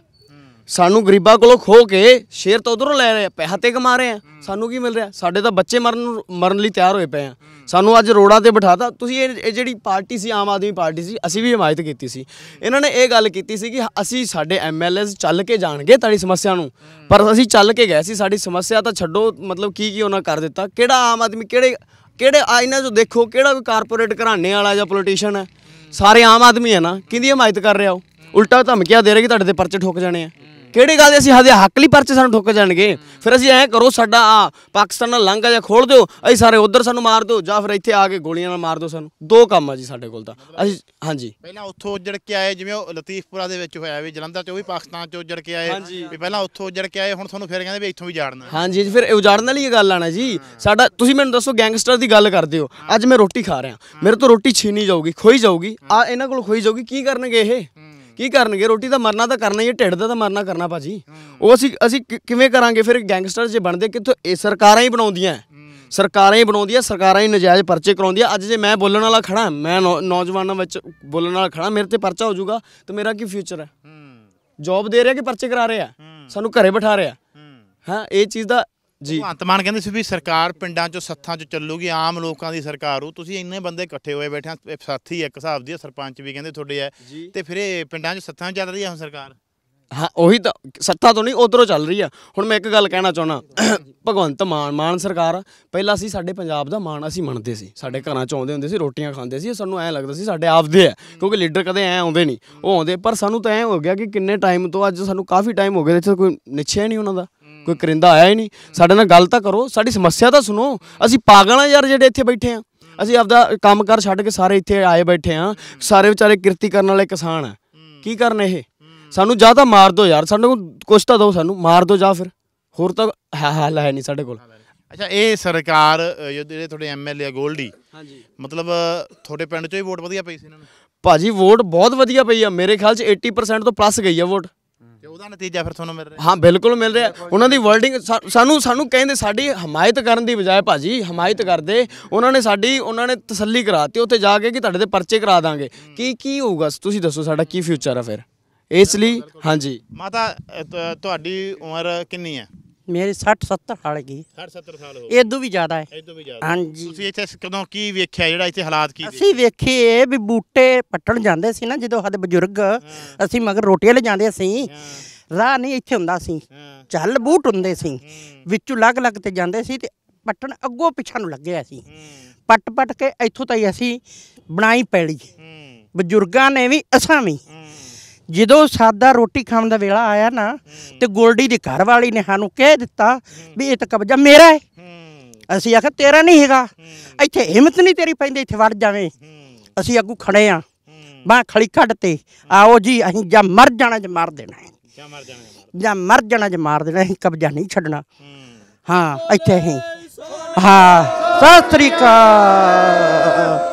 S2: ਸਾਨੂੰ ਗਰੀਬਾਂ ਕੋਲੋਂ ਖੋ ਕੇ ਸ਼ੇਰ ਤਾਂ ਉਧਰੋਂ ਲੈ ਰਹੇ ਆ ਪੈਸਾ ਤੇ ਕਮਾ ਰਹੇ ਆ ਸਾਨੂੰ ਕੀ ਮਿਲ ਰਿਹਾ ਸਾਡੇ ਤਾਂ ਬੱਚੇ ਮਰਨ ਮਰਨ ਲਈ ਤਿਆਰ ਹੋਏ ਪਏ ਆ ਸਾਨੂੰ ਅੱਜ ਰੋੜਾ ਤੇ ਬਿਠਾਤਾ ਤੁਸੀਂ ਇਹ ਜਿਹੜੀ ਪਾਰਟੀ ਸੀ ਆਮ ਆਦਮੀ ਪਾਰਟੀ ਸੀ ਅਸੀਂ ਵੀ ਹਮਾਇਤ ਕੀਤੀ ਸੀ ਇਹਨਾਂ ਨੇ ਇਹ ਗੱਲ ਕੀਤੀ ਸੀ ਕਿ ਅਸੀਂ ਸਾਡੇ ਐਮਐਲਏ ਚੱਲ ਕੇ ਜਾਣਗੇ ਤੁਹਾਡੀ ਸਮੱਸਿਆ ਨੂੰ ਪਰ ਅਸੀਂ ਚੱਲ ਕੇ ਗਏ ਸੀ ਸਾਡੀ ਸਮੱਸਿਆ ਤਾਂ ਛੱਡੋ ਮਤਲਬ ਕੀ ਕੀ ਉਹਨਾਂ ਕਰ ਦਿੱਤਾ ਕਿਹੜਾ ਆਮ ਆਦਮੀ ਕਿਹੜੇ ਕਿਹੜੇ ਆ ਇਹਨਾਂ ਜੋ ਦੇਖੋ ਕਿਹੜਾ ਕੋਈ ਕਾਰਪੋਰੇਟ ਘਰਾਣੇ ਵਾਲਾ ਜਾਂ ਪੋਲੀਟੀਸ਼ੀਅਨ ਹੈ ਸਾਰੇ ਆਮ ਆਦਮੀ ਹੈ ਨਾ ਕਿੰਦੀ ਹਮਾਇਤ ਕਰ ਰਿਹਾ ਉਹ ਉਲਟਾ ਧਮਕੀਆਂ ਦੇ ਰਹੇ ਕਿ ਤੁਹਾਡੇ ਤੇ ਪਰਚੇ ਠੋਕ ਜਾਣੇ ਆ ਕਿਹੜੀ ਗੱਲ ਦੇ ਅਸੀਂ ਹਦੇ ਹੱਕ ਲਈ ਪਰਚੇ ਸਾਨੂੰ ਠੁੱਕ ਜਾਣਗੇ ਫਿਰ ਅਸੀਂ ਐ ਕਰੋ ਸਾਡਾ ਆ ਪਾਕਿਸਤਾਨ ਨਾਲ ਲੰਘ ਜਾ ਖੋਲ ਦਿਓ ਅਸੀਂ ਸਾਰੇ ਉਧਰ ਸਾਨੂੰ ਮਾਰ ਦਿਓ ਜਾਂ ਫਿਰ ਇੱਥੇ ਆ ਕੇ ਗੋਲੀਆਂ ਨਾਲ ਮਾਰ ਦਿਓ ਸਾਨੂੰ ਦੋ ਕੰਮ ਆ ਜੀ ਸਾਡੇ ਕੋਲ ਤਾਂ ਅਸੀਂ ਹਾਂਜੀ ਪਹਿਲਾਂ ਉੱਥੋਂ ਉੱਜੜ ਕੇ
S5: ਆਏ ਜਿਵੇਂ ਉਹ ਲਤੀਫਪੁਰਾ ਦੇ ਵਿੱਚ ਹੋਇਆ ਵੀ ਜਲੰਧਰ ਚ ਉਹ ਵੀ ਪਾਕਿਸਤਾਨ ਚ ਉੱਜੜ ਕੇ ਆਏ ਵੀ ਪਹਿਲਾਂ ਉੱਥੋਂ ਉੱਜੜ ਕੇ ਆਏ ਹੁਣ ਤੁਹਾਨੂੰ ਫਿਰ ਕਹਿੰਦੇ ਵੀ ਇੱਥੋਂ ਵੀ ਜਾੜਨਾ
S2: ਹਾਂਜੀ ਜੀ ਫਿਰ ਉਜਾੜਨ ਵਾਲੀ ਇਹ ਗੱਲ ਆਣਾ ਜੀ ਸਾਡਾ ਤੁਸੀਂ ਮੈਨੂੰ ਦੱਸੋ ਗੈਂਗਸਟਰ ਦੀ ਗੱਲ ਕਰਦੇ ਹੋ ਅੱਜ ਮੈਂ ਰੋਟੀ ਖਾ ਰਿਹਾ ਮੇਰੇ ਤੋਂ ਰੋਟੀ ਛੀਨੀ ਜਾਊਗੀ ਖੋਈ ਜਾਊਗੀ ਆ ਇਹਨਾਂ ਕੋਲ ਖੋਈ ਜਾਊਗੀ ਕੀ ਕਰਨਗੇ ਇਹ ਕੀ ਕਰਨਗੇ ਰੋਟੀ ਤਾਂ ਮਰਨਾ ਤਾਂ ਕਰਨਾ ਹੀ ਹੈ ਢਿੱਡ ਦਾ ਤਾਂ ਮਰਨਾ ਕਰਨਾ ਭਾਜੀ ਉਹ ਅਸੀਂ ਅਸੀਂ ਕਿਵੇਂ ਕਰਾਂਗੇ ਫਿਰ ਗੈਂਗਸਟਰ ਜੇ ਬਣਦੇ ਕਿੱਥੋਂ ਇਹ ਸਰਕਾਰਾਂ ਹੀ ਬਣਾਉਂਦੀਆਂ ਸਰਕਾਰਾਂ ਹੀ ਬਣਾਉਂਦੀਆਂ ਸਰਕਾਰਾਂ ਹੀ ਨਜਾਇਜ਼ ਪਰਚੇ ਕਰਾਉਂਦੀਆਂ ਅੱਜ ਜੇ ਮੈਂ ਬੋਲਣ ਵਾਲਾ ਖੜਾ ਮੈਂ ਨੌਜਵਾਨਾਂ ਵਿੱਚ ਬੋਲਣ ਵਾਲਾ ਖੜਾ ਮੇਰੇ ਤੇ ਪਰਚਾ ਹੋ ਜਾਊਗਾ ਤੇ ਮੇਰਾ ਕੀ ਫਿਊਚਰ ਹੈ ਜੌਬ ਦੇ ਰਿਹਾ ਕਿ ਪਰਚੇ ਕਰਾ ਰਿਹਾ ਸਾਨੂੰ ਘਰੇ ਬਿਠਾ ਰਿਹਾ
S5: ਹਾਂ ਇਹ ਚੀਜ਼ ਦਾ ਜੀ ਭਗਵੰਤ ਮਾਨ ਕਹਿੰਦੇ ਸੀ ਵੀ ਸਰਕਾਰ ਪਿੰਡਾਂ 'ਚੋਂ ਸੱਥਾਂ 'ਚ ਚੱਲੂਗੀ ਆਮ ਲੋਕਾਂ ਦੀ ਸਰਕਾਰ ਹੋ ਤੁਸੀਂ ਇੰਨੇ ਬੰਦੇ ਇਕੱਠੇ ਹੋਏ ਬੈਠੇ ਆ, ਸਾਥੀ ਇੱਕ ਹਿਸਾਬ ਦੀ ਸਰਪੰਚ ਵੀ ਕਹਿੰਦੇ ਤੁਹਾਡੇ ਆ ਤੇ
S2: ਫਿਰ ਇਹ ਪਿੰਡਾਂ 'ਚ ਸੱਥਾਂ 'ਚ ਚੱਲ ਰਹੀ ਆ ਹੁਣ ਸਰਕਾਰ ਹਾਂ ਉਹੀ ਤਾਂ ਸੱਥਾਂ ਤੋਂ ਨਹੀਂ ਉਧਰੋਂ ਚੱਲ ਰਹੀ ਆ ਹੁਣ ਮੈਂ ਇੱਕ ਗੱਲ ਕਹਿਣਾ ਚਾਹਣਾ ਭਗਵੰਤ ਮਾਨ ਮਾਨ ਸਰਕਾਰ ਪਹਿਲਾਂ ਅਸੀਂ ਸਾਡੇ ਪੰਜਾਬ ਦਾ ਮਾਨ ਅਸੀਂ ਮੰਨਦੇ ਸੀ ਸਾਡੇ ਘਰਾਂ ਚ ਆਉਂਦੇ ਹੁੰਦੇ ਸੀ ਰੋਟੀਆਂ ਖਾਂਦੇ ਸੀ ਸਾਨੂੰ ਐਂ ਲੱਗਦਾ ਸੀ ਸਾਡੇ ਆਪਦੇ ਆ ਕਿਉਂਕਿ ਲੀਡਰ ਕਦੇ ਐਂ ਆਉਂਦੇ ਨਹੀਂ ਉਹ ਆਉਂਦੇ ਪਰ ਸਾਨੂੰ ਤਾਂ ਐ ਹੋ ਗਿਆ ਕਿ ਕਿੰਨੇ ਟਾਈਮ ਤੋਂ ਅੱਜ ਸਾਨੂੰ ਕਾਫੀ ਟਾਈਮ ਹੋ ਗਿਆ ਇੱਥੇ ਕੋਈ ਨਿਛੇ ਨਹੀਂ ਉਹਨਾਂ ਦਾ ਕੋਈ ਕਰਿੰਦਾ ਆਇਆ ਹੀ ਨਹੀਂ ਸਾਡੇ ਨਾਲ ਗੱਲ ਤਾਂ ਕਰੋ ਸਾਡੀ ਸਮੱਸਿਆ ਤਾਂ ਸੁਣੋ ਅਸੀਂ ਪਾਗਲ ਆ ਯਾਰ ਜਿਹੜੇ ਇੱਥੇ ਬੈਠੇ ਆ ਅਸੀਂ ਆਪਦਾ ਕੰਮ ਕਰ ਛੱਡ ਕੇ ਸਾਰੇ ਇੱਥੇ ਆਏ ਬੈਠੇ ਆ ਸਾਰੇ ਵਿਚਾਰੇ ਕਿਰਤੀ ਕਰਨ ਵਾਲੇ ਕਿਸਾਨ ਆ ਕੀ ਕਰਨ ਇਹ ਸਾਨੂੰ ਜਾਂ ਤਾਂ ਮਾਰ ਦਿਓ ਯਾਰ ਸਾਨੂੰ ਕੁਝ ਤਾਂ ਦਿਓ ਸਾਨੂੰ ਮਾਰ ਦਿਓ ਜਾਂ ਫਿਰ ਹੋਰ ਤਾਂ ਹਾਲ ਹੈ ਨਹੀਂ ਸਾਡੇ ਕੋਲ ਅੱਛਾ ਇਹ
S5: ਸਰਕਾਰ ਜਿਹੜੇ ਤੁਹਾਡੇ ਐਮਐਲਏ
S2: ਗੋਲਡੀ ਹਾਂਜੀ ਮਤਲਬ ਤੁਹਾਡੇ ਪਿੰਡ ਚੋਂ ਹੀ ਵੋਟ ਵਧੀਆ ਪਈ ਸੀ ਇਹਨਾਂ ਨੂੰ ਭਾਜੀ ਵੋਟ ਬਹੁਤ ਵਧੀਆ ਪਈ ਆ ਮੇਰੇ ਖਿਆਲ 'ਚ 80% ਤੋਂ ਪਲੱਸ ਗਈ ਆ ਵੋਟ ਉਹਦਾ ਨਤੀਜਾ ਫਿਰ ਤੁਹਾਨੂੰ ਮਿਲ ਰਿਹਾ ਹਾਂ ਬਿਲਕੁਲ ਮਿਲ ਰਿਹਾ ਉਹਨਾਂ ਦੀ ਵਰਡਿੰਗ ਸਾਨੂੰ ਸਾਨੂੰ ਕਹਿੰਦੇ ਸਾਡੀ ਹਮਾਇਤ ਕਰਨ ਦੀ ਬਜਾਏ ਭਾਜੀ ਹਮਾਇਤ ਕਰਦੇ ਉਹਨਾਂ ਨੇ ਸਾਡੀ ਉਹਨਾਂ ਨੇ ਤਸੱਲੀ ਕਰਾਤੀ ਉੱਥੇ ਜਾ ਕੇ ਕਿ ਤੁਹਾਡੇ ਤੇ ਪਰਚੇ ਕਰਾ ਦਾਂਗੇ ਕੀ ਕੀ ਹੋਊਗਾ ਤੁਸੀਂ ਦੱਸੋ ਸਾਡਾ ਕੀ ਫਿਊਚਰ ਆ ਫਿਰ ਇਸ ਲਈ ਹਾਂਜੀ
S5: ਮਾਤਾ ਤੁਹਾਡੀ ਉਮਰ ਕਿੰਨੀ
S3: ਹੈ ਮੇਰੇ 60 70 ਸਾਲ ਗਈ
S2: 60 70 ਸਾਲ ਹੋ ਇਦੋਂ ਵੀ ਜ਼ਿਆਦਾ ਹੈ ਇਦੋਂ ਵੀ ਜ਼ਿਆਦਾ ਹਾਂਜੀ
S5: ਤੁਸੀਂ ਇੱਥੇ ਕਦੋਂ ਕੀ ਵੇਖਿਆ ਜਿਹੜਾ ਇੱਥੇ ਹਾਲਾਤ ਕੀ ਸੀ ਅਸੀਂ ਵੇਖੇ
S3: ਵੀ ਬੂਟੇ ਪੱਟਣ ਜਾਂਦੇ ਸੀ ਨਾ ਜਦੋਂ ਸਾਡੇ ਬਜ਼ੁਰਗ ਅਸੀਂ ਮਗਰ ਰੋਟੀਆਂ ਲੈ ਜਾਂਦੇ ਸੀ ਰਾਹ ਨਹੀਂ ਇੱਥੇ ਹੁੰਦਾ ਸੀ ਚੱਲ ਬੂਟ ਹੁੰਦੇ ਸੀ ਵਿੱਚੋਂ ਲੱਗ-ਲੱਗ ਤੇ ਜਾਂਦੇ ਸੀ ਤੇ ਪੱਟਣ ਅੱਗੋਂ ਪਿੱਛਾ ਨੂੰ ਲੱਗਿਆ ਸੀ ਪੱਟ-ਪੱਟ ਕੇ ਇੱਥੋਂ ਤਾਈ ਅਸੀਂ ਬਣਾਈ ਪੈਲੀ ਬਜ਼ੁਰਗਾਂ ਨੇ ਵੀ ਅਸਾਂ ਵੀ ਜਦੋਂ ਸਾਦਾ ਰੋਟੀ ਖਾਣ ਦਾ ਵੇਲਾ ਆਇਆ ਨਾ ਤੇ ਗੋਲਡੀ ਦੇ ਘਰ ਵਾਲੀ ਨੇ ਸਾਨੂੰ ਕਹਿ ਦਿੱਤਾ ਵੀ ਇਹ ਤਾਂ ਕਬਜ਼ਾ ਮੇਰਾ ਹੈ ਅਸੀਂ ਆਖਿਆ ਤੇਰਾ ਨਹੀਂ ਹੈਗਾ ਇੱਥੇ ਹਿੰਮਤ ਨਹੀਂ ਤੇਰੀ ਪੈਂਦੀ ਇੱਥੇ ਵੜ ਜਾਵੇਂ ਅਸੀਂ ਅੱਗੂ ਖੜੇ ਆ ਬਾ ਖੜੀ ਖੱਡ ਤੇ ਆਓ ਜੀ ਅਸੀਂ ਜਾਂ ਮਰ ਜਾਣਾ ਜਾਂ ਮਾਰ ਦੇਣਾ ਹੈ ਜਾਂ ਮਰ ਜਾਣਾ ਜਾਂ ਮਰ ਜਾਣਾ ਜਾਂ ਮਾਰ ਦੇਣਾ ਅਸੀਂ ਕਬਜ਼ਾ ਨਹੀਂ ਛੱਡਣਾ ਹਾਂ ਇੱਥੇ ਹੀ ਹਾਂ ਸਤਿ ਸ੍ਰੀ ਅਕਾਲ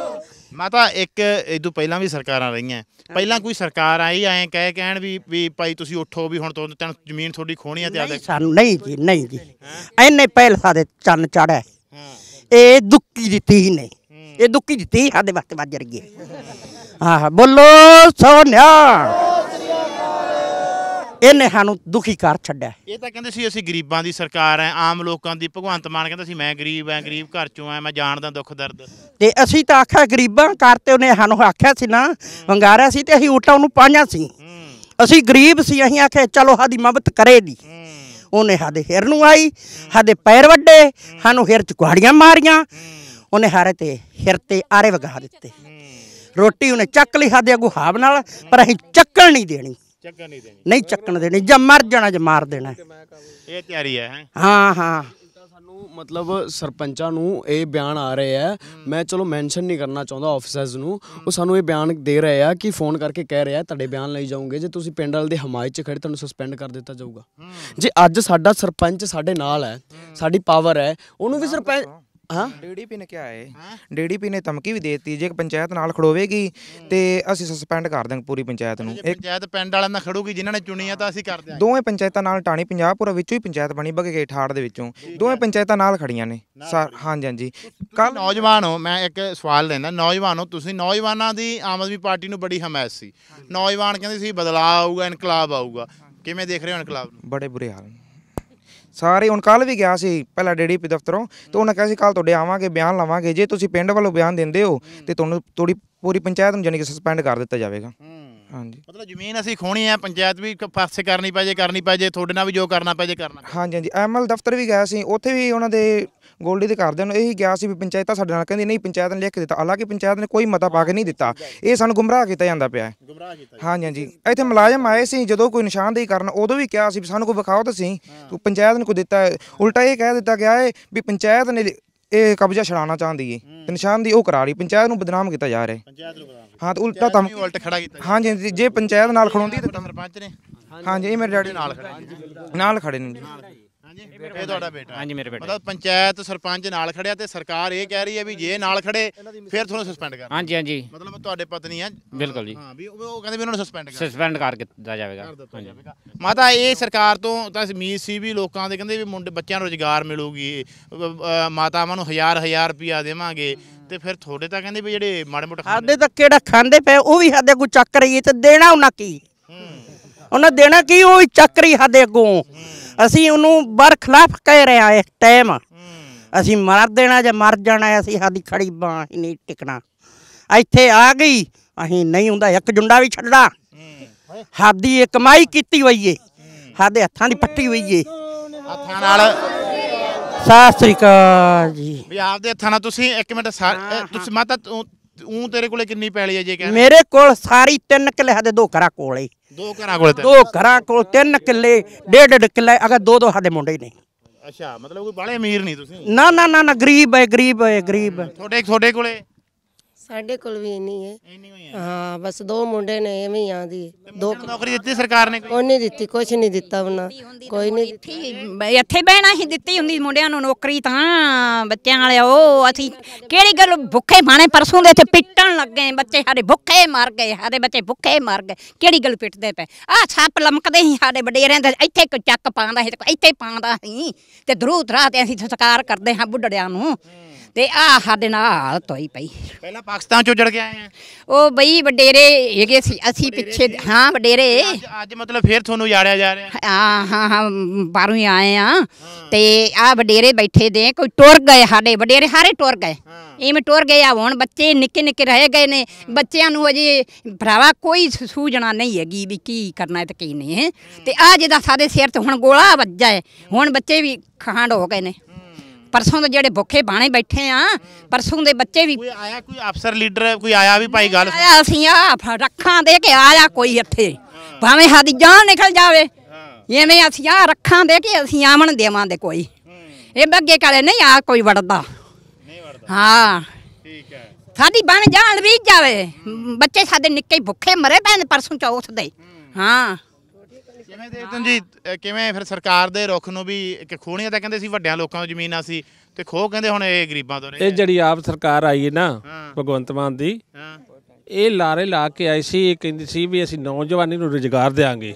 S5: ਤਾਂ ਇੱਕ ਇਦੋਂ ਪਹਿਲਾਂ ਵੀ ਸਰਕਾਰਾਂ ਰਹੀਆਂ ਪਹਿਲਾਂ ਕੋਈ ਸਰਕਾਰ ਆਈ ਐ ਕਹਿ ਕਹਿਣ ਵੀ ਵੀ ਭਾਈ ਤੁਸੀਂ ਉੱਠੋ ਵੀ ਹੁਣ ਤੋਂ ਤੈਨੂੰ ਜ਼ਮੀਨ ਤੁਹਾਡੀ ਖੋਣੀ ਆ ਤੇ ਆ ਨਹੀਂ ਸਾਨੂੰ
S3: ਨਹੀਂ ਜੀ ਨਹੀਂ ਜੀ ਐਨੇ ਪਹਿਲਸਾ ਦੇ ਚੰਨ ਚੜਿਆ ਇਹ ਦੁੱਕੀ ਦਿੱਤੀ ਹੀ ਨਹੀਂ ਇਹ ਦੁੱਕੀ ਦਿੱਤੀ ਸਾਡੇ ਵਾਸਤੇ ਰਹੀ ਹੈ ਆਹ ਬੋਲੋ ਸੋਨਿਆ ਇਹਨੇ ਸਾਨੂੰ ਦੁਖੀ ਕਰ ਛੱਡਿਆ ਇਹ ਤਾਂ ਕਹਿੰਦੇ ਸੀ ਅਸੀਂ
S5: ਗਰੀਬਾਂ ਦੀ ਸਰਕਾਰ ਐ ਆਮ ਲੋਕਾਂ ਦੀ ਭਗਵੰਤ ਮਾਨ ਕਹਿੰਦਾ ਸੀ ਮੈਂ ਗਰੀਬ ਐ ਗਰੀਬ ਘਰ ਚੋਂ ਐ ਮੈਂ ਜਾਣਦਾ ਦੁੱਖ
S3: ਦਰਦ ਤੇ ਅਸੀਂ ਤਾਂ ਆਖਿਆ ਗਰੀਬਾਂ ਕਰਤੇ ਉਹਨੇ ਸਾਨੂੰ ਆਖਿਆ ਸੀ ਨਾ ਵੰਗਾਰਿਆ ਸੀ ਤੇ ਅਸੀਂ ਉਟਾ ਉਹਨੂੰ ਪਾਇਆ ਸੀ ਅਸੀਂ ਗਰੀਬ ਸੀ ਅਸੀਂ ਆਖਿਆ ਚਲੋ ਸਾਡੀ ਮਦਦ ਕਰੇ ਦੀ ਉਹਨੇ ਸਾਡੇ ਹਿਰ ਨੂੰ ਆਈ ਸਾਡੇ ਪੈਰ ਵੱਡੇ ਸਾਨੂੰ ਹਿਰ ਚ ਕੁਹਾੜੀਆਂ ਮਾਰੀਆਂ ਉਹਨੇ ਹਾਰੇ ਤੇ ਹਿਰ ਤੇ ਆਰੇ ਵਗਾ ਦਿੱਤੇ ਰੋਟੀ ਉਹਨੇ ਚੱਕ ਲਈ ਸਾਡੇ ਅਗੂ ਹਾਬ ਨਾਲ ਪਰ ਅਸੀਂ ਚੱਕਣ ਨਹੀਂ ਦੇਣੀ ਚੱਕਣ ਨਹੀਂ ਦੇਣੀ ਨਹੀਂ ਚੱਕਣ ਦੇਣੀ ਜਾਂ ਮਰ ਜਾਣਾ ਜਾਂ ਮਾਰ ਦੇਣਾ ਇਹ ਤਿਆਰੀ ਹੈ ਹਾਂ ਹਾਂ ਸਾਨੂੰ
S2: ਮਤਲਬ ਸਰਪੰਚਾਂ ਨੂੰ ਇਹ ਬਿਆਨ ਆ ਰਹੇ ਆ ਮੈਂ ਚਲੋ ਮੈਂਸ਼ਨ ਨਹੀਂ ਕਰਨਾ ਚਾਹੁੰਦਾ ਆਫਿਸਰਸ ਨੂੰ ਉਹ ਸਾਨੂੰ ਇਹ ਬਿਆਨ ਦੇ ਰਹੇ ਆ ਕਿ ਫੋਨ ਕਰਕੇ ਕਹਿ ਰਿਹਾ ਤੁਹਾਡੇ ਬਿਆਨ ਲਈ ਜਾਓਗੇ ਜੇ ਤੁਸੀਂ ਪਿੰਡ ਵਾਲੇ ਦੇ ਹਮਾਇਤ 'ਚ ਖੜੇ ਤੁਹਾਨੂੰ ਸਸਪੈਂਡ ਕਰ ਦਿੱਤਾ ਜਾਊਗਾ ਜੇ ਅੱਜ ਸਾਡਾ
S6: ਸਰਪੰਚ ਸਾਡੇ ਨਾਲ ਹੈ ਸਾਡੀ ਪਾਵਰ ਹੈ ਉਹਨੂੰ ਵੀ ਸਰਪੰਚ ਹਾਂ ਡੀਡੀਪੀ ਨੇ ਕਿਹਾ ਹੈ ਡੀਡੀਪੀ ਨੇ ਧਮਕੀ ਵੀ ਦੇ ਦਿੱਤੀ ਜੇ ਪੰਚਾਇਤ ਨਾਲ ਖੜੋਵੇਗੀ ਤੇ ਅਸੀਂ ਸਸਪੈਂਡ ਕਰ ਦਾਂਗੇ ਪੂਰੀ ਪੰਚਾਇਤ ਨੂੰ ਇੱਕ
S5: ਪੰਚਾਇਤ ਪਿੰਡ ਵਾਲਿਆਂ ਨਾਲ ਖੜੂਗੀ ਜਿਨ੍ਹਾਂ ਨੇ ਚੁਣੀ ਆ ਤਾਂ ਅਸੀਂ ਕਰ ਦਿਆਂਗੇ
S6: ਦੋਵੇਂ ਪੰਚਾਇਤਾਂ ਨਾਲ ਟਾਣੀ ਪੰਜਾਬਪੁਰਾ ਵਿੱਚੋਂ ਹੀ ਪੰਚਾਇਤ ਬਣੀ ਬਗੇ ਠਾੜ ਦੇ ਵਿੱਚੋਂ ਦੋਵੇਂ ਪੰਚਾਇਤਾਂ ਨਾਲ ਖੜੀਆਂ ਨੇ ਹਾਂਜੀ ਹਾਂਜੀ ਕੱਲ ਨੌਜਵਾਨ
S5: ਹੋ ਮੈਂ ਇੱਕ ਸਵਾਲ ਲੈਣਾ ਨੌਜਵਾਨ ਹੋ ਤੁਸੀਂ ਨੌਜਵਾਨਾਂ ਦੀ ਆਮ ਆਦਮੀ ਪਾਰਟੀ ਨੂੰ ਬੜੀ ਹਮਾਇਤ ਸੀ ਨੌਜਵਾਨ ਕਹਿੰਦੇ ਸੀ ਬਦਲਾਅ ਆਊਗਾ ਇਨਕਲਾਬ ਆਊਗਾ ਕਿਵੇਂ ਦੇਖ ਰਹੇ ਹੋ ਇਨਕਲਾਬ
S6: ਨੂੰ ਬੜੇ ਬੁਰੇ ਹਾਲ ਸਾਰੇ ਹੁਣ ਕੱਲ ਵੀ ਗਿਆ ਸੀ ਪਹਿਲਾਂ ਡੀਡੀਪੀ ਦਫ਼ਤਰੋਂ ਤੇ ਉਹਨਾਂ ਕਹਿੰਦੇ ਸੀ ਕੱਲ ਤੁਹਾਡੇ ਆਵਾਂਗੇ ਬਿਆਨ ਲਾਵਾਂਗੇ ਜੇ ਤੁਸੀਂ ਪਿੰਡ ਵੱਲੋਂ ਬਿਆਨ ਦਿੰਦੇ ਹੋ ਤੇ ਤੁਹਾਨੂੰ ਥੋੜੀ ਪੂਰੀ ਪੰਚਾਇਤ ਨੂੰ ਜਾਨੀ ਕਿ ਸਸਪੈਂਡ ਕਰ ਦਿੱਤਾ ਜਾਵੇਗਾ
S5: ਹਾਂਜੀ ਮਤਲਬ ਜ਼ਮੀਨ ਅਸੀਂ ਖੋਣੀ ਆ ਪੰਚਾਇਤ ਵੀ ਪਾਸੇ ਕਰਨੀ ਪੈ ਜੇ ਕਰਨੀ ਪੈ ਜੇ ਤੁਹਾਡੇ ਨਾਲ ਵੀ ਜੋ ਕਰਨਾ ਪੈ ਜੇ ਕਰਨਾ
S6: ਹਾਂਜੀ ਹਾਂਜੀ ਐਮਐਲ ਦਫ਼ਤਰ ਵੀ ਗਿਆ ਸੀ ਉੱਥੇ ਵੀ ਉਹਨਾਂ ਦੇ ਗੋਲਡੀ ਦੇ ਘਰਦਿਆਂ ਨੂੰ ਇਹੀ ਗਿਆ ਸੀ ਵੀ ਪੰਚਾਇਤ ਸਾਡੇ ਨਾਲ ਕਹਿੰਦੀ ਨਹੀਂ ਪੰਚਾਇਤ ਨੇ ਲਿਖ ਦਿੱਤਾ ਹਾਲਾਂਕਿ ਪੰਚਾਇਤ ਨੇ ਕੋਈ ਮਤਾ ਪਾ ਕੇ ਨਹੀਂ ਦਿੱਤਾ ਇਹ ਸਾਨੂੰ ਗੁੰਮਰਾਹ ਕੀਤਾ ਜਾਂਦਾ ਪਿਆ ਹੈ ਗੁੰਮਰਾਹ ਕੀਤਾ ਹਾਂਜੀ ਹਾਂਜੀ ਇੱਥੇ ਮੁਲਾਜ਼ਮ ਆਏ ਸੀ ਜਦੋਂ ਕੋਈ ਨਿਸ਼ਾਨਦੇਹੀ ਕਰਨ ਉਦੋਂ ਵੀ ਕਿਹਾ ਸੀ ਵੀ ਸਾਨੂੰ ਕੋਈ ਵਿਖਾਓ ਤਾਂ ਸੀ ਤੂੰ ਪੰਚਾਇਤ ਨੇ ਕੋਈ ਦਿੱਤਾ ਉਲਟਾ ਇਹ ਕਹਿ ਦਿੱਤਾ ਗਿਆ ਹੈ ਵੀ ਪੰਚਾਇਤ ਨੇ ਇਹ ਕਬਜ਼ਾ ਛੜਾਣਾ ਚਾਹੁੰਦੀ ਹੈ ਤੇ ਦੀ ਉਹ ਕਰਾ ਰਹੀ ਪੰਚਾਇਤ ਨੂੰ ਬਦਨਾਮ ਕੀਤਾ ਜਾ ਰਿਹਾ ਹੈ। ਪੰਚਾਇਤ ਨੂੰ ਹਾਂ ਤੇ ਉਲਟਾ ਤਾਂ ਉਲਟ ਖੜਾ ਕੀਤਾ ਹਾਂ ਜੀ ਜੇ ਪੰਚਾਇਤ ਨਾਲ ਖੜਾਉਂਦੀ ਤੇ ਸਰਪੰਚ ਨੇ ਜੀ ਇਹ ਮੇਰੇ ਡੈਡੀ ਨਾਲ ਖੜੇ ਨਾਲ ਖੜੇ ਨੇ ਜੀ
S5: ਇਹ
S2: ਤੁਹਾਡਾ ਬੇਟਾ ਹਾਂਜੀ ਮੇਰੇ ਬੇਟਾ ਮਤਲਬ
S5: ਪੰਚਾਇਤ ਸਰਪੰਚ ਨਾਲ ਖੜਿਆ ਤੇ ਸਰਕਾਰ ਇਹ ਕਹਿ ਰਹੀ ਹੈ ਵੀ ਜੇ ਨਾਲ ਖੜੇ ਫਿਰ ਤੁਹਾਨੂੰ ਸਸਪੈਂਡ ਕਰ ਹਾਂਜੀ ਹਾਂਜੀ ਮਤਲਬ ਤੁਹਾਡੇ ਪਤਨੀ ਆ
S2: ਬਿਲਕੁਲ ਜੀ ਹਾਂ ਵੀ
S5: ਉਹ ਕਹਿੰਦੇ ਵੀ ਉਹਨਾਂ ਨੂੰ ਸਸਪੈਂਡ ਕਰ ਸਸਪੈਂਡ ਕਰ ਦਿੱਤਾ ਜਾਵੇਗਾ ਹਾਂਜੀ ਮਾਤਾ ਇਹ ਸਰਕਾਰ ਤੋਂ ਤਾਂ ਉਮੀਦ ਸੀ ਵੀ ਲੋਕਾਂ ਦੇ ਕਹਿੰਦੇ ਵੀ ਮੁੰਡੇ ਬੱਚਿਆਂ ਨੂੰ ਰੋਜ਼ਗਾਰ ਮਿਲੂਗੀ ਮਾਤਾਵਾਂ ਨੂੰ ਹਜ਼ਾਰ ਹਜ਼ਾਰ ਰੁਪਇਆ ਦੇਵਾਂਗੇ ਤੇ ਫਿਰ ਤੁਹਾਡੇ ਤਾਂ ਕਹਿੰਦੇ ਵੀ ਜਿਹੜੇ ਮਾੜੇ ਮੋਟੇ
S3: ਸਾਡੇ ਤਾਂ ਕਿਹੜਾ ਖਾਂਦੇ ਪਏ ਉਹ ਵੀ ਸਾਡੇ ਕੋ ਚੱਕ ਰਹੀ ਤੇ ਦੇਣਾ ਉਹਨਾਂ ਕੀ ਉਹਨਾਂ ਦੇਣਾ ਕੀ ਉਹ ਚੱਕਰੀ ਸਾਡੇ ਅੱਗੋਂ ਅਸੀਂ ਉਹਨੂੰ ਬਰ ਖਿਲਾਫ ਕਹਿ ਰਿਹਾ ਇੱਕ ਟਾਈਮ ਅਸੀਂ ਮਰ ਦੇਣਾ ਜਾਂ ਮਰ ਜਾਣਾ ਅਸੀਂ ਸਾਡੀ ਖੜੀ ਬਾਹ ਹੀ ਨਹੀਂ ਟਿਕਣਾ ਇੱਥੇ ਆ ਗਈ ਅਸੀਂ ਨਹੀਂ ਹੁੰਦਾ ਇੱਕ ਜੁੰਡਾ ਵੀ ਛੱਡਣਾ ਸਾਡੀ ਇਹ ਕਮਾਈ ਕੀਤੀ ਹੋਈ ਏ ਸਾਡੇ ਹੱਥਾਂ ਦੀ ਪੱਟੀ ਹੋਈ ਏ ਹੱਥਾਂ ਨਾਲ ਸਤਿ ਸ੍ਰੀ ਅਕਾਲ ਜੀ
S5: ਵੀ ਆਪਦੇ ਹੱਥਾਂ ਨਾਲ ਤੁਸੀਂ ਇੱਕ ਮਿੰਟ ਤੁਸੀਂ ਮਾਤਾ ਉਂ ਤੇਰੇ ਕੋਲੇ ਕਿੰਨੀ ਪੈਲੀ ਹੈ ਜੇ ਕਹਿੰਦੇ ਮੇਰੇ
S3: ਕੋਲ ਸਾਰੀ 3 ਕਿੱਲੇ ਹਦੇ ਦੋ ਘਰਾਂ ਕੋਲੇ ਦੋ ਘਰਾਂ ਕੋਲੇ ਦੋ ਘਰਾਂ ਕੋਲ 3 ਕਿੱਲੇ ਡੇਢ ਡੇਢ ਕਿੱਲੇ ਅਗਰ ਦੋ ਦੋ ਹਦੇ ਮੁੰਡੇ ਨਹੀਂ
S5: ਅੱਛਾ ਮਤਲਬ ਕੋਈ
S3: ਬਾਲੇ ਅਮੀਰ ਨਹੀਂ ਤੁਸੀਂ ਨਾ ਨਾ ਨਾ ਨਾ ਗਰੀਬ ਹੈ ਗਰੀਬ ਹੈ ਗਰੀਬ ਤੁਹਾਡੇ ਤੁਹਾਡੇ ਕੋਲੇ ਸਾਡੇ ਕੋਲ ਵੀ ਨਹੀਂ ਹੈ ਇੰਨੀ ਹੋਈ ਹੈ ਹਾਂ ਬਸ ਦੋ ਮੁੰਡੇ ਨੇ ਐਵੇਂ ਹੀ ਆਂਦੀ
S7: ਦੋ ਨੌਕਰੀ ਦਿੱਤੀ ਸਰਕਾਰ ਨੇ ਕੋਈ ਨਹੀਂ ਦਿੱਤੀ ਕੁਛ ਨਹੀਂ ਦਿੱਤਾ ਬਣਾ ਕੋਈ ਨਹੀਂ ਦਿੱਤੀ ਇੱਥੇ ਇੱਥੇ ਬਹਿਣਾ ਹੀ ਦਿੱਤੀ ਹੁੰਦੀ ਮੁੰਡਿਆਂ ਨੂੰ ਨੌਕਰੀ ਤਾਂ ਬੱਚਿਆਂ ਵਾਲੇ ਉਹ ਅਸੀਂ ਕਿਹੜੀ ਗੱਲ ਭੁੱਖੇ ਮਾਣੇ ਪਰਸੋਂ ਦੇ ਇੱਥੇ ਪਿੱਟਣ ਲੱਗੇ ਬੱਚੇ ਸਾਡੇ ਭੁੱਖੇ ਮਰ ਗਏ ਸਾਡੇ ਬੱਚੇ ਭੁੱਖੇ ਮਰ ਗਏ ਕਿਹੜੀ ਗੱਲ ਪਿੱਟਦੇ ਪਏ ਆ ਸੱਪ ਲਮਕਦੇ ਹੀ ਸਾਡੇ ਵਡੇਰਿਆਂ ਦੇ ਇੱਥੇ ਕੋ ਚੱਕ ਪਾਉਂਦਾ ਸੀ ਇੱਥੇ ਪਾਉਂਦਾ ਸੀ ਤੇ ਦਰੂਦ ਰਾਤ ਅਸੀਂ ਸਤਕਾਰ ਕਰਦੇ ਹਾਂ ਬੁੱਢੜਿਆਂ ਨੂੰ ਤੇ ਆ ਸਾਡੇ ਨਾਲ ਤੋਈ ਪਈ ਪਹਿਲਾਂ ਪਾਕਿਸਤਾਨ ਚੋਂ ਜੜ ਕੇ ਆਏ ਆ ਉਹ ਬਈ ਵਡੇਰੇ ਹੈਗੇ ਸੀ ਅਸੀਂ ਪਿੱਛੇ ਹਾਂ ਵਡੇਰੇ ਅੱਜ- ਅੱਜ ਮਤਲਬ ਫੇਰ ਤੁਹਾਨੂੰ ਯਾੜਿਆ ਜਾ ਰਿਹਾ ਹਾਂ ਹਾਂ ਹਾਂ ਬਾਹਰੋਂ ਹੀ ਆਏ ਆ ਤੇ ਆ ਵਡੇਰੇ ਬੈਠੇ ਦੇ ਕੋਈ ਟੁਰ ਗਏ ਸਾਡੇ ਵਡੇਰੇ ਸਾਰੇ ਟੁਰ ਗਏ ਇਹ ਇਵੇਂ ਟੁਰ ਗਏ ਆ ਹੁਣ ਬੱਚੇ ਨਿੱਕੇ ਨਿੱਕੇ ਰਹਿ ਗਏ ਨੇ ਬੱਚਿਆਂ ਨੂੰ ਅਜੇ ਭਰਾਵਾ ਕੋਈ ਸੂਝਣਾ ਨਹੀਂ ਹੈਗੀ ਵੀ ਕੀ ਕਰਨਾ ਹੈ ਤੇ ਕੀ ਨਹੀਂ ਹੈ। ਤੇ ਆ ਜਿਹਦਾ ਸਾਡੇ ਸਿਰ ਤੇ ਹੁਣ ਗੋਲਾ ਵੱਜਾ ਹੈ ਹੁਣ ਬੱਚੇ ਵੀ ਖਾਂਡ ਹੋ ਗਏ ਨੇ ਪਰਸੋਂ ਦੇ ਜਿਹੜੇ ਭੁੱਖੇ ਬਾਣੇ ਬੈਠੇ ਆ ਪਰਸੋਂ ਦੇ ਬੱਚੇ ਵੀ ਕੋਈ ਆਇਆ ਕੋਈ ਅਫਸਰ ਲੀਡਰ ਕੋਈ ਆਇਆ ਵੀ ਭਾਈ ਗੱਲ ਆਇਆ ਸੀ ਆ ਰੱਖਾਂ ਦੇ ਕੇ ਆਇਆ ਕੋਈ ਇੱਥੇ ਭਾਵੇਂ ਸਾਡੀ ਜਾਨ ਨਿਕਲ ਜਾਵੇ ਇਵੇਂ ਅਸੀਂ ਆ ਰੱਖਾਂ ਦੇ ਕੇ ਅਸੀਂ ਆਵਣ ਦੇਵਾਂ ਦੇ ਕੋਈ ਇਹ ਬੱਗੇ ਕਾਲੇ ਨਹੀਂ ਆ ਕੋਈ ਵੜਦਾ ਨਹੀਂ ਵੜਦਾ ਹਾਂ ਠੀਕ ਹੈ ਸਾਡੀ ਬਣ ਜਾਣ ਵੀ ਜਾਵੇ ਬੱਚੇ ਸਾਡੇ ਨਿੱਕੇ ਭੁੱਖੇ ਮਰੇ ਪੈਣ ਪਰਸੋਂ ਚੌਥ ਦੇ ਹਾਂ
S5: ਕਿਵੇਂ ਦੇ ਹੋ ਜੀ ਕਿਵੇਂ ਫਿਰ ਸਰਕਾਰ ਦੇ ਰੁੱਖ ਨੂੰ ਵੀ
S8: ਇੱਕ ਖੋਹਣੀਆਂ ਤਾਂ ਕਹਿੰਦੇ ਸੀ ਵੱਡਿਆਂ ਲੋਕਾਂ ਜ਼ਮੀਨ ਜ਼ਮੀਨਾਂ ਸੀ ਤੇ ਖੋਹ ਕਹਿੰਦੇ ਹੁਣ ਇਹ ਗਰੀਬਾਂ ਤੋਂ ਇਹ ਜਿਹੜੀ ਆਪ ਸਰਕਾਰ ਆਈ ਹੈ ਨਾ ਭਗਵੰਤ ਮਾਨ ਦੀ ਇਹ ਲਾਰੇ ਲਾ ਕੇ ਆਈ ਸੀ ਇਹ ਕਹਿੰਦੀ ਸੀ ਵੀ ਅਸੀਂ ਨੌਜਵਾਨੀ ਨੂੰ ਰੁਜ਼ਗਾਰ ਦੇਾਂਗੇ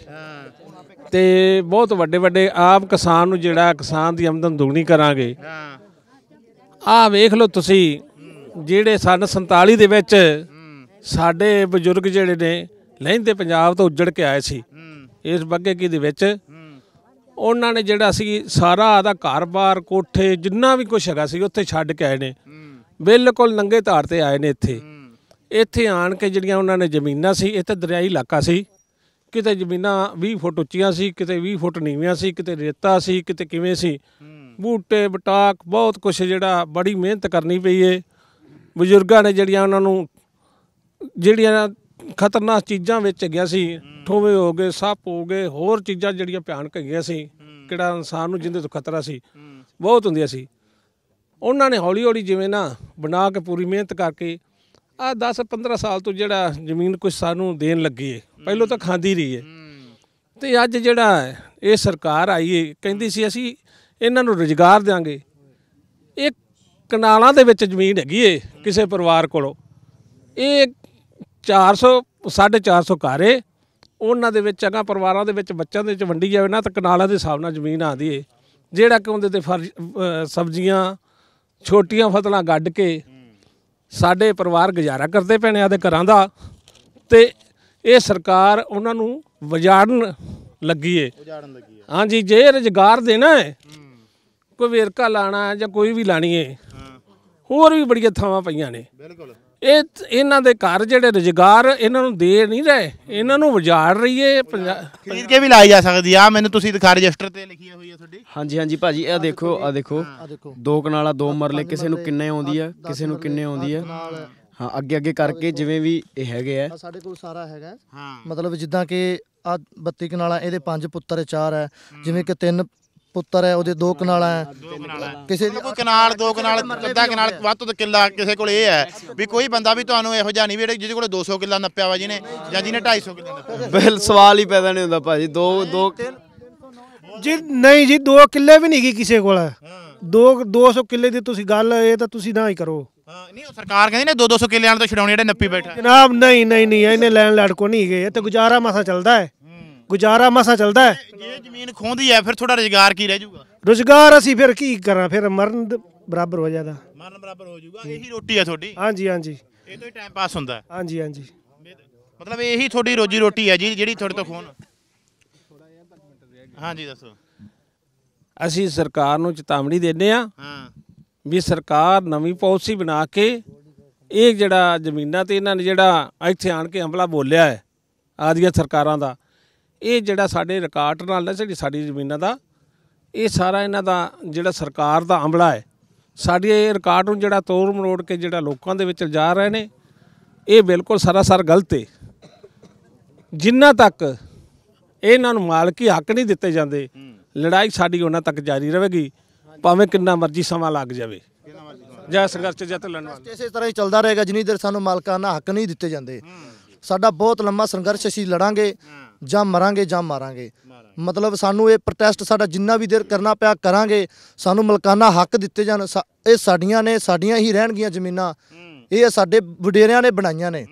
S8: ਤੇ ਬਹੁਤ ਵੱਡੇ ਵੱਡੇ ਆਪ ਕਿਸਾਨ ਨੂੰ ਜਿਹੜਾ ਕਿਸਾਨ ਦੀ ਆਮਦਨ ਦੁੱਗਣੀ ਕਰਾਂਗੇ ਆ ਆਹ ਵੇਖ ਲਓ ਤੁਸੀਂ ਜਿਹੜੇ ਸਨ 47 ਦੇ ਵਿੱਚ ਸਾਡੇ ਬਜ਼ੁਰਗ ਜਿਹੜੇ ਨੇ ਲਹਿੰਦੇ ਪੰਜਾਬ ਤੋਂ ਉੱਜੜ ਕੇ ਆਏ ਸੀ ਇਸ ਬੱਗੇ ਕੀ ਦੇ ਵਿੱਚ ਉਹਨਾਂ ਨੇ ਜਿਹੜਾ ਸੀ ਸਾਰਾ ਆਦਾ ਘਰ-ਬਾਰ ਕੋਠੇ ਜਿੰਨਾ ਵੀ ਕੁਝ ਹੈਗਾ ਸੀ ਉੱਥੇ ਛੱਡ ਕੇ ਆਏ ਨੇ ਬਿਲਕੁਲ ਨੰਗੇ ਧਾਰ ਤੇ ਆਏ ਨੇ ਇੱਥੇ ਇੱਥੇ ਆਣ ਕੇ ਜਿਹੜੀਆਂ ਉਹਨਾਂ ਨੇ ਜ਼ਮੀਨਾਂ ਸੀ ਇੱਥੇ ਦਰਿਆਈ ਇਲਾਕਾ ਸੀ ਕਿਤੇ ਜ਼ਮੀਨਾਂ 20 ਫੁੱਟ ਉੱਚੀਆਂ ਸੀ ਕਿਤੇ 20 ਫੁੱਟ ਨੀਵੀਆਂ ਸੀ ਕਿਤੇ ਰੇਤਾ ਸੀ ਕਿਤੇ ਕਿਵੇਂ ਸੀ ਬੂਟੇ ਬਟਾਕ ਬਹੁਤ ਕੁਝ ਜਿਹੜਾ ਬੜੀ ਮਿਹਨਤ ਕਰਨੀ ਪਈ ਏ ਬਜ਼ੁਰਗਾਂ ਨੇ ਜਿਹੜੀਆਂ ਉਹਨਾਂ ਨੂੰ ਜਿਹੜੀਆਂ ਖਤਰਨਾਕ ਚੀਜ਼ਾਂ ਵਿੱਚ ਗਿਆ ਸੀ ਠੋਵੇਂ ਹੋ ਗਏ ਸੱਪ ਹੋ ਗਏ ਹੋਰ ਚੀਜ਼ਾਂ ਜਿਹੜੀਆਂ ਭਿਆਨਕ ਹੈਗੀਆਂ ਸੀ ਕਿਹੜਾ ਇਨਸਾਨ ਨੂੰ ਜਿੰਦੇ ਤੋਂ ਖਤਰਾ ਸੀ ਬਹੁਤ ਹੁੰਦੀਆਂ ਸੀ ਉਹਨਾਂ ਨੇ ਹੌਲੀ ਹੌਲੀ ਜਿਵੇਂ ਨਾ ਬਣਾ ਕੇ ਪੂਰੀ ਮਿਹਨਤ ਕਰਕੇ ਆ 10 15 ਸਾਲ ਤੋਂ ਜਿਹੜਾ ਜ਼ਮੀਨ ਕੁਝ ਸਾਨੂੰ ਦੇਣ ਲੱਗੀ ਹੈ ਪਹਿਲਾਂ ਤਾਂ ਖਾਂਦੀ ਰਹੀ ਹੈ ਤੇ ਅੱਜ ਜਿਹੜਾ ਇਹ ਸਰਕਾਰ ਆਈ ਹੈ ਕਹਿੰਦੀ ਸੀ ਅਸੀਂ ਇਹਨਾਂ ਨੂੰ ਰੋਜ਼ਗਾਰ ਦੇਾਂਗੇ ਇਹ ਕਨਾਲਾਂ ਦੇ ਵਿੱਚ ਜ਼ਮੀਨ ਹੈਗੀ ਏ ਕਿਸੇ ਪਰਿਵਾਰ ਕੋਲੋਂ ਇਹ 400 450 ਘਰ ਏ ਉਹਨਾਂ ਦੇ ਵਿੱਚ ਅਗਾ ਪਰਿਵਾਰਾਂ ਦੇ ਵਿੱਚ ਬੱਚਿਆਂ ਦੇ ਵਿੱਚ ਵੰਡੀ ਜਾਵੇ ਨਾ ਤਾਂ ਕਨਾਲਾਂ ਦੇ ਹਿਸਾਬ ਨਾਲ ਜ਼ਮੀਨ ਆਂਦੀ ਏ ਜਿਹੜਾ ਕਿ ਉਹਦੇ ਤੇ ਸਬਜ਼ੀਆਂ ਛੋਟੀਆਂ ਫਸਲਾਂ ਗੱਡ ਕੇ ਸਾਡੇ ਪਰਿਵਾਰ ਗੁਜ਼ਾਰਾ ਕਰਦੇ ਪੈਣੇ ਆ ਦੇ ਘਰਾਂ ਦਾ ਤੇ ਇਹ ਸਰਕਾਰ ਉਹਨਾਂ ਨੂੰ ਵਜਾੜਨ ਲੱਗੀ ਏ ਹਾਂਜੀ ਜੇ ਰੁਜ਼ਗਾਰ ਦੇਣਾ ਹੈ ਕੋਈ ਵੇਰਕਾ ਲਾਣਾ ਜਾਂ ਕੋਈ ਵੀ ਲਾਣੀ ਏ ਹੋਰ ਵੀ ਬੜੀਆਂ ਥਾਵਾਂ ਪਈਆਂ ਨੇ ਬਿਲਕੁਲ ਇਹ ਇਹਨਾਂ ਦੇ ਘਰ ਜਿਹੜੇ ਰੁਜ਼ਗਾਰ ਇਹਨਾਂ ਨੂੰ ਦੇ ਨਹੀਂ ਰਹੇ ਇਹਨਾਂ ਨੂੰ ਵਜਾੜ ਰਹੀ ਏ ਖਰੀਦ ਕੇ ਵੀ ਲਾਈ ਜਾ ਸਕਦੀ ਆ ਮੈਨੂੰ ਤੁਸੀਂ ਦਿਖਾ ਰਜਿਸਟਰ ਤੇ ਲਿਖੀ ਹੋਈ ਆ ਤੁਹਾਡੀ
S2: ਹਾਂਜੀ ਹਾਂਜੀ ਭਾਜੀ ਇਹ ਦੇਖੋ ਆ ਦੇਖੋ ਦੋ ਕਨਾਲਾ ਦੋ ਮਰਲੇ ਕਿਸੇ ਨੂੰ ਕਿੰਨੇ ਆਉਂਦੀ ਆ ਕਿਸੇ ਨੂੰ ਕਿੰਨੇ ਆਉਂਦੀ ਆ ਹਾਂ ਅੱਗੇ ਅੱਗੇ ਕਰਕੇ ਜਿਵੇਂ ਵੀ ਇਹ ਹੈਗੇ ਆ
S1: ਸਾਡੇ ਕੋਲ ਸਾਰਾ ਹੈਗਾ ਹਾਂ ਮਤਲਬ ਜਿੱਦਾਂ ਕਿ ਆ 32 ਕਨਾਲਾ ਇਹਦੇ ਪੰਜ ਪੁੱਤਰ ਚਾਰ ਹੈ ਜਿਵੇਂ ਕਿ ਤਿੰਨ ਪੁੱਤਰ ਹੈ ਉਹਦੇ ਦੋ ਕਨਾਲਾਂ ਹੈ
S5: ਕਿਸੇ ਦੀ ਕੋਈ ਕਨਾਲ ਦੋ ਕਨਾਲ ਕਿੱਦਾਂ ਕਨਾਲ ਵੱਧ ਤੋਂ ਕਿੱਲਾ ਕਿਸੇ ਕੋਲ ਇਹ ਹੈ ਵੀ ਕੋਈ ਬੰਦਾ ਵੀ ਤੁਹਾਨੂੰ ਇਹੋ ਜਿਹਾ ਨਹੀਂ ਵੀ ਜਿਹਦੇ ਕੋਲ 200 ਕਿੱਲਾ ਨੱਪਿਆ ਵਾ ਜਿਹਨੇ ਜਾਂ ਜਿਹਨੇ 250 ਕਿੱਲਾ
S2: ਨੱਪਿਆ ਬਿਲ ਸਵਾਲ ਹੀ ਪੈਦਾ ਨਹੀਂ ਹੁੰਦਾ ਭਾਜੀ ਦੋ ਦੋ
S1: ਜੀ ਨਹੀਂ ਜੀ ਦੋ ਕਿੱਲੇ ਵੀ ਨਹੀਂ ਗਈ ਕਿਸੇ ਕੋਲ ਦੋ 200 ਕਿੱਲੇ ਦੀ ਤੁਸੀਂ ਗੱਲ ਇਹ ਤਾਂ ਤੁਸੀਂ ਨਾ ਹੀ ਕਰੋ ਨਹੀਂ
S5: ਉਹ ਸਰਕਾਰ ਕਹਿੰਦੀ ਨੇ 2 200 ਕਿੱਲੇ ਆਣ ਤੋਂ ਛਡਾਉਣੇ ਜਿਹੜੇ ਨੱਪੀ ਬੈਠਾ
S1: ਜਨਾਬ ਨਹੀਂ ਨਹੀਂ ਨਹੀਂ ਇਹਨੇ ਲੈਣ ਲੜਕੋ ਨਹੀਂ ਗਏ ਤੇ ਗੁਜ਼ਾਰਾ ਮਸਾ ਚੱਲਦਾ ਹੈ ਗੁਜ਼ਾਰਾ ਮਸਾ ਚੱਲਦਾ ਹੈ ਜੇ
S5: ਜ਼ਮੀਨ ਖੋਂਦੀ ਹੈ ਫਿਰ ਤੁਹਾਡਾ ਰੋਜ਼ਗਾਰ ਕੀ ਰਹਿ ਜਾਊਗਾ
S1: ਰੁਜ਼ਗਾਰ ਅਸੀਂ ਫਿਰ ਕੀ ਕਰਾਂ ਫਿਰ ਮਰਨ ਬਰਾਬਰ ਹੋ ਜਾਦਾ ਮਰਨ
S5: ਬਰਾਬਰ ਹੋ ਜਾਊਗਾ ਇਹੀ ਰੋਟੀ ਹੈ ਤੁਹਾਡੀ ਹਾਂਜੀ ਹਾਂਜੀ ਇਹ ਤੋਂ ਹੀ ਟਾਈਮ ਪਾਸ ਹੁੰਦਾ ਹਾਂਜੀ ਹਾਂਜੀ ਮਤਲਬ ਇਹੀ ਤੁਹਾਡੀ ਰੋਜੀ ਰੋਟੀ
S8: ਹੈ ਜੀ ਜਿਹੜੀ ਤੁਹਾਡੇ ਤੋਂ ਖੋਣ ਹਾਂਜੀ ਦੱਸੋ ਅਸੀਂ ਸਰਕਾਰ ਨੂੰ ਚੇਤਾਵਨੀ ਦਿੰਦੇ ਆ ਹਾਂ ਵੀ ਸਰਕਾਰ ਨਵੀਂ ਪਾਲਿਸੀ ਬਣਾ ਕੇ ਇਹ ਜਿਹੜਾ ਜ਼ਮੀਨਾਂ ਤੇ ਇਹਨਾਂ ਨੇ ਜਿਹੜਾ ਇੱਥੇ ਆਣ ਕੇ ਹਮਲਾ ਬੋਲਿਆ ਹੈ ਆਦੀਆਂ ਸਰਕਾਰਾਂ ਦਾ ਇਹ ਜਿਹੜਾ ਸਾਡੇ ਰਿਕਾਰਡ ਨਾਲ ਜਿਹੜੀ ਸਾਡੀ ਜ਼ਮੀਨਾਂ ਦਾ ਇਹ ਸਾਰਾ ਇਹਨਾਂ ਦਾ ਜਿਹੜਾ ਸਰਕਾਰ ਦਾ ਅਮਲਾ ਹੈ ਸਾਡੇ ਇਹ ਰਿਕਾਰਡ ਨੂੰ ਜਿਹੜਾ ਤੋੜ ਮਰੋੜ ਕੇ ਜਿਹੜਾ ਲੋਕਾਂ ਦੇ ਵਿੱਚ ਜਾ ਰਹੇ ਨੇ ਇਹ ਬਿਲਕੁਲ ਸਰਾਸਰ ਗਲਤ ਹੈ ਜਿੰਨਾ ਤੱਕ ਇਹਨਾਂ ਨੂੰ ਮਾਲਕੀ ਹੱਕ ਨਹੀਂ ਦਿੱਤੇ ਜਾਂਦੇ ਲੜਾਈ ਸਾਡੀ ਉਹਨਾਂ ਤੱਕ ਜਾਰੀ ਰਹੇਗੀ ਭਾਵੇਂ ਕਿੰਨਾ ਮਰਜ਼ੀ ਸਮਾਂ ਲੱਗ ਜਾਵੇ ਜਾਂ ਸੰਘਰਸ਼ ਜਿੱਤ ਲੈਣ ਵਾਲਾ ਇਸੇ
S1: ਤਰ੍ਹਾਂ ਹੀ ਚੱਲਦਾ ਰਹੇਗਾ ਜਿੰਨੀ ਦੇਰ ਸਾਨੂੰ ਮਾਲਕਾਨਾ ਹੱਕ ਨਹੀਂ ਦਿੱਤੇ ਜਾਂਦੇ ਸਾਡਾ ਬਹੁਤ ਲੰਮਾ ਸੰਘਰਸ਼ ਅਸੀਂ ਲੜਾਂਗੇ ਜਾਂ ਮਰਾਂਗੇ ਜਾਂ ਮਾਰਾਂਗੇ ਮਤਲਬ ਸਾਨੂੰ ਇਹ ਪ੍ਰੋਟੈਸਟ ਸਾਡਾ ਜਿੰਨਾ ਵੀ ਦੇਰ ਕਰਨਾ ਪਿਆ ਕਰਾਂਗੇ ਸਾਨੂੰ ਮਲਕਾਨਾ ਹੱਕ ਦਿੱਤੇ ਜਾਣ ਇਹ ਸਾਡੀਆਂ ਨੇ ਸਾਡੀਆਂ ਹੀ ਰਹਿਣਗੀਆਂ ਜ਼ਮੀਨਾਂ ਇਹ ਸਾਡੇ ਵਡੇਰਿਆਂ ਨੇ ਬਣਾਈਆਂ ਨੇ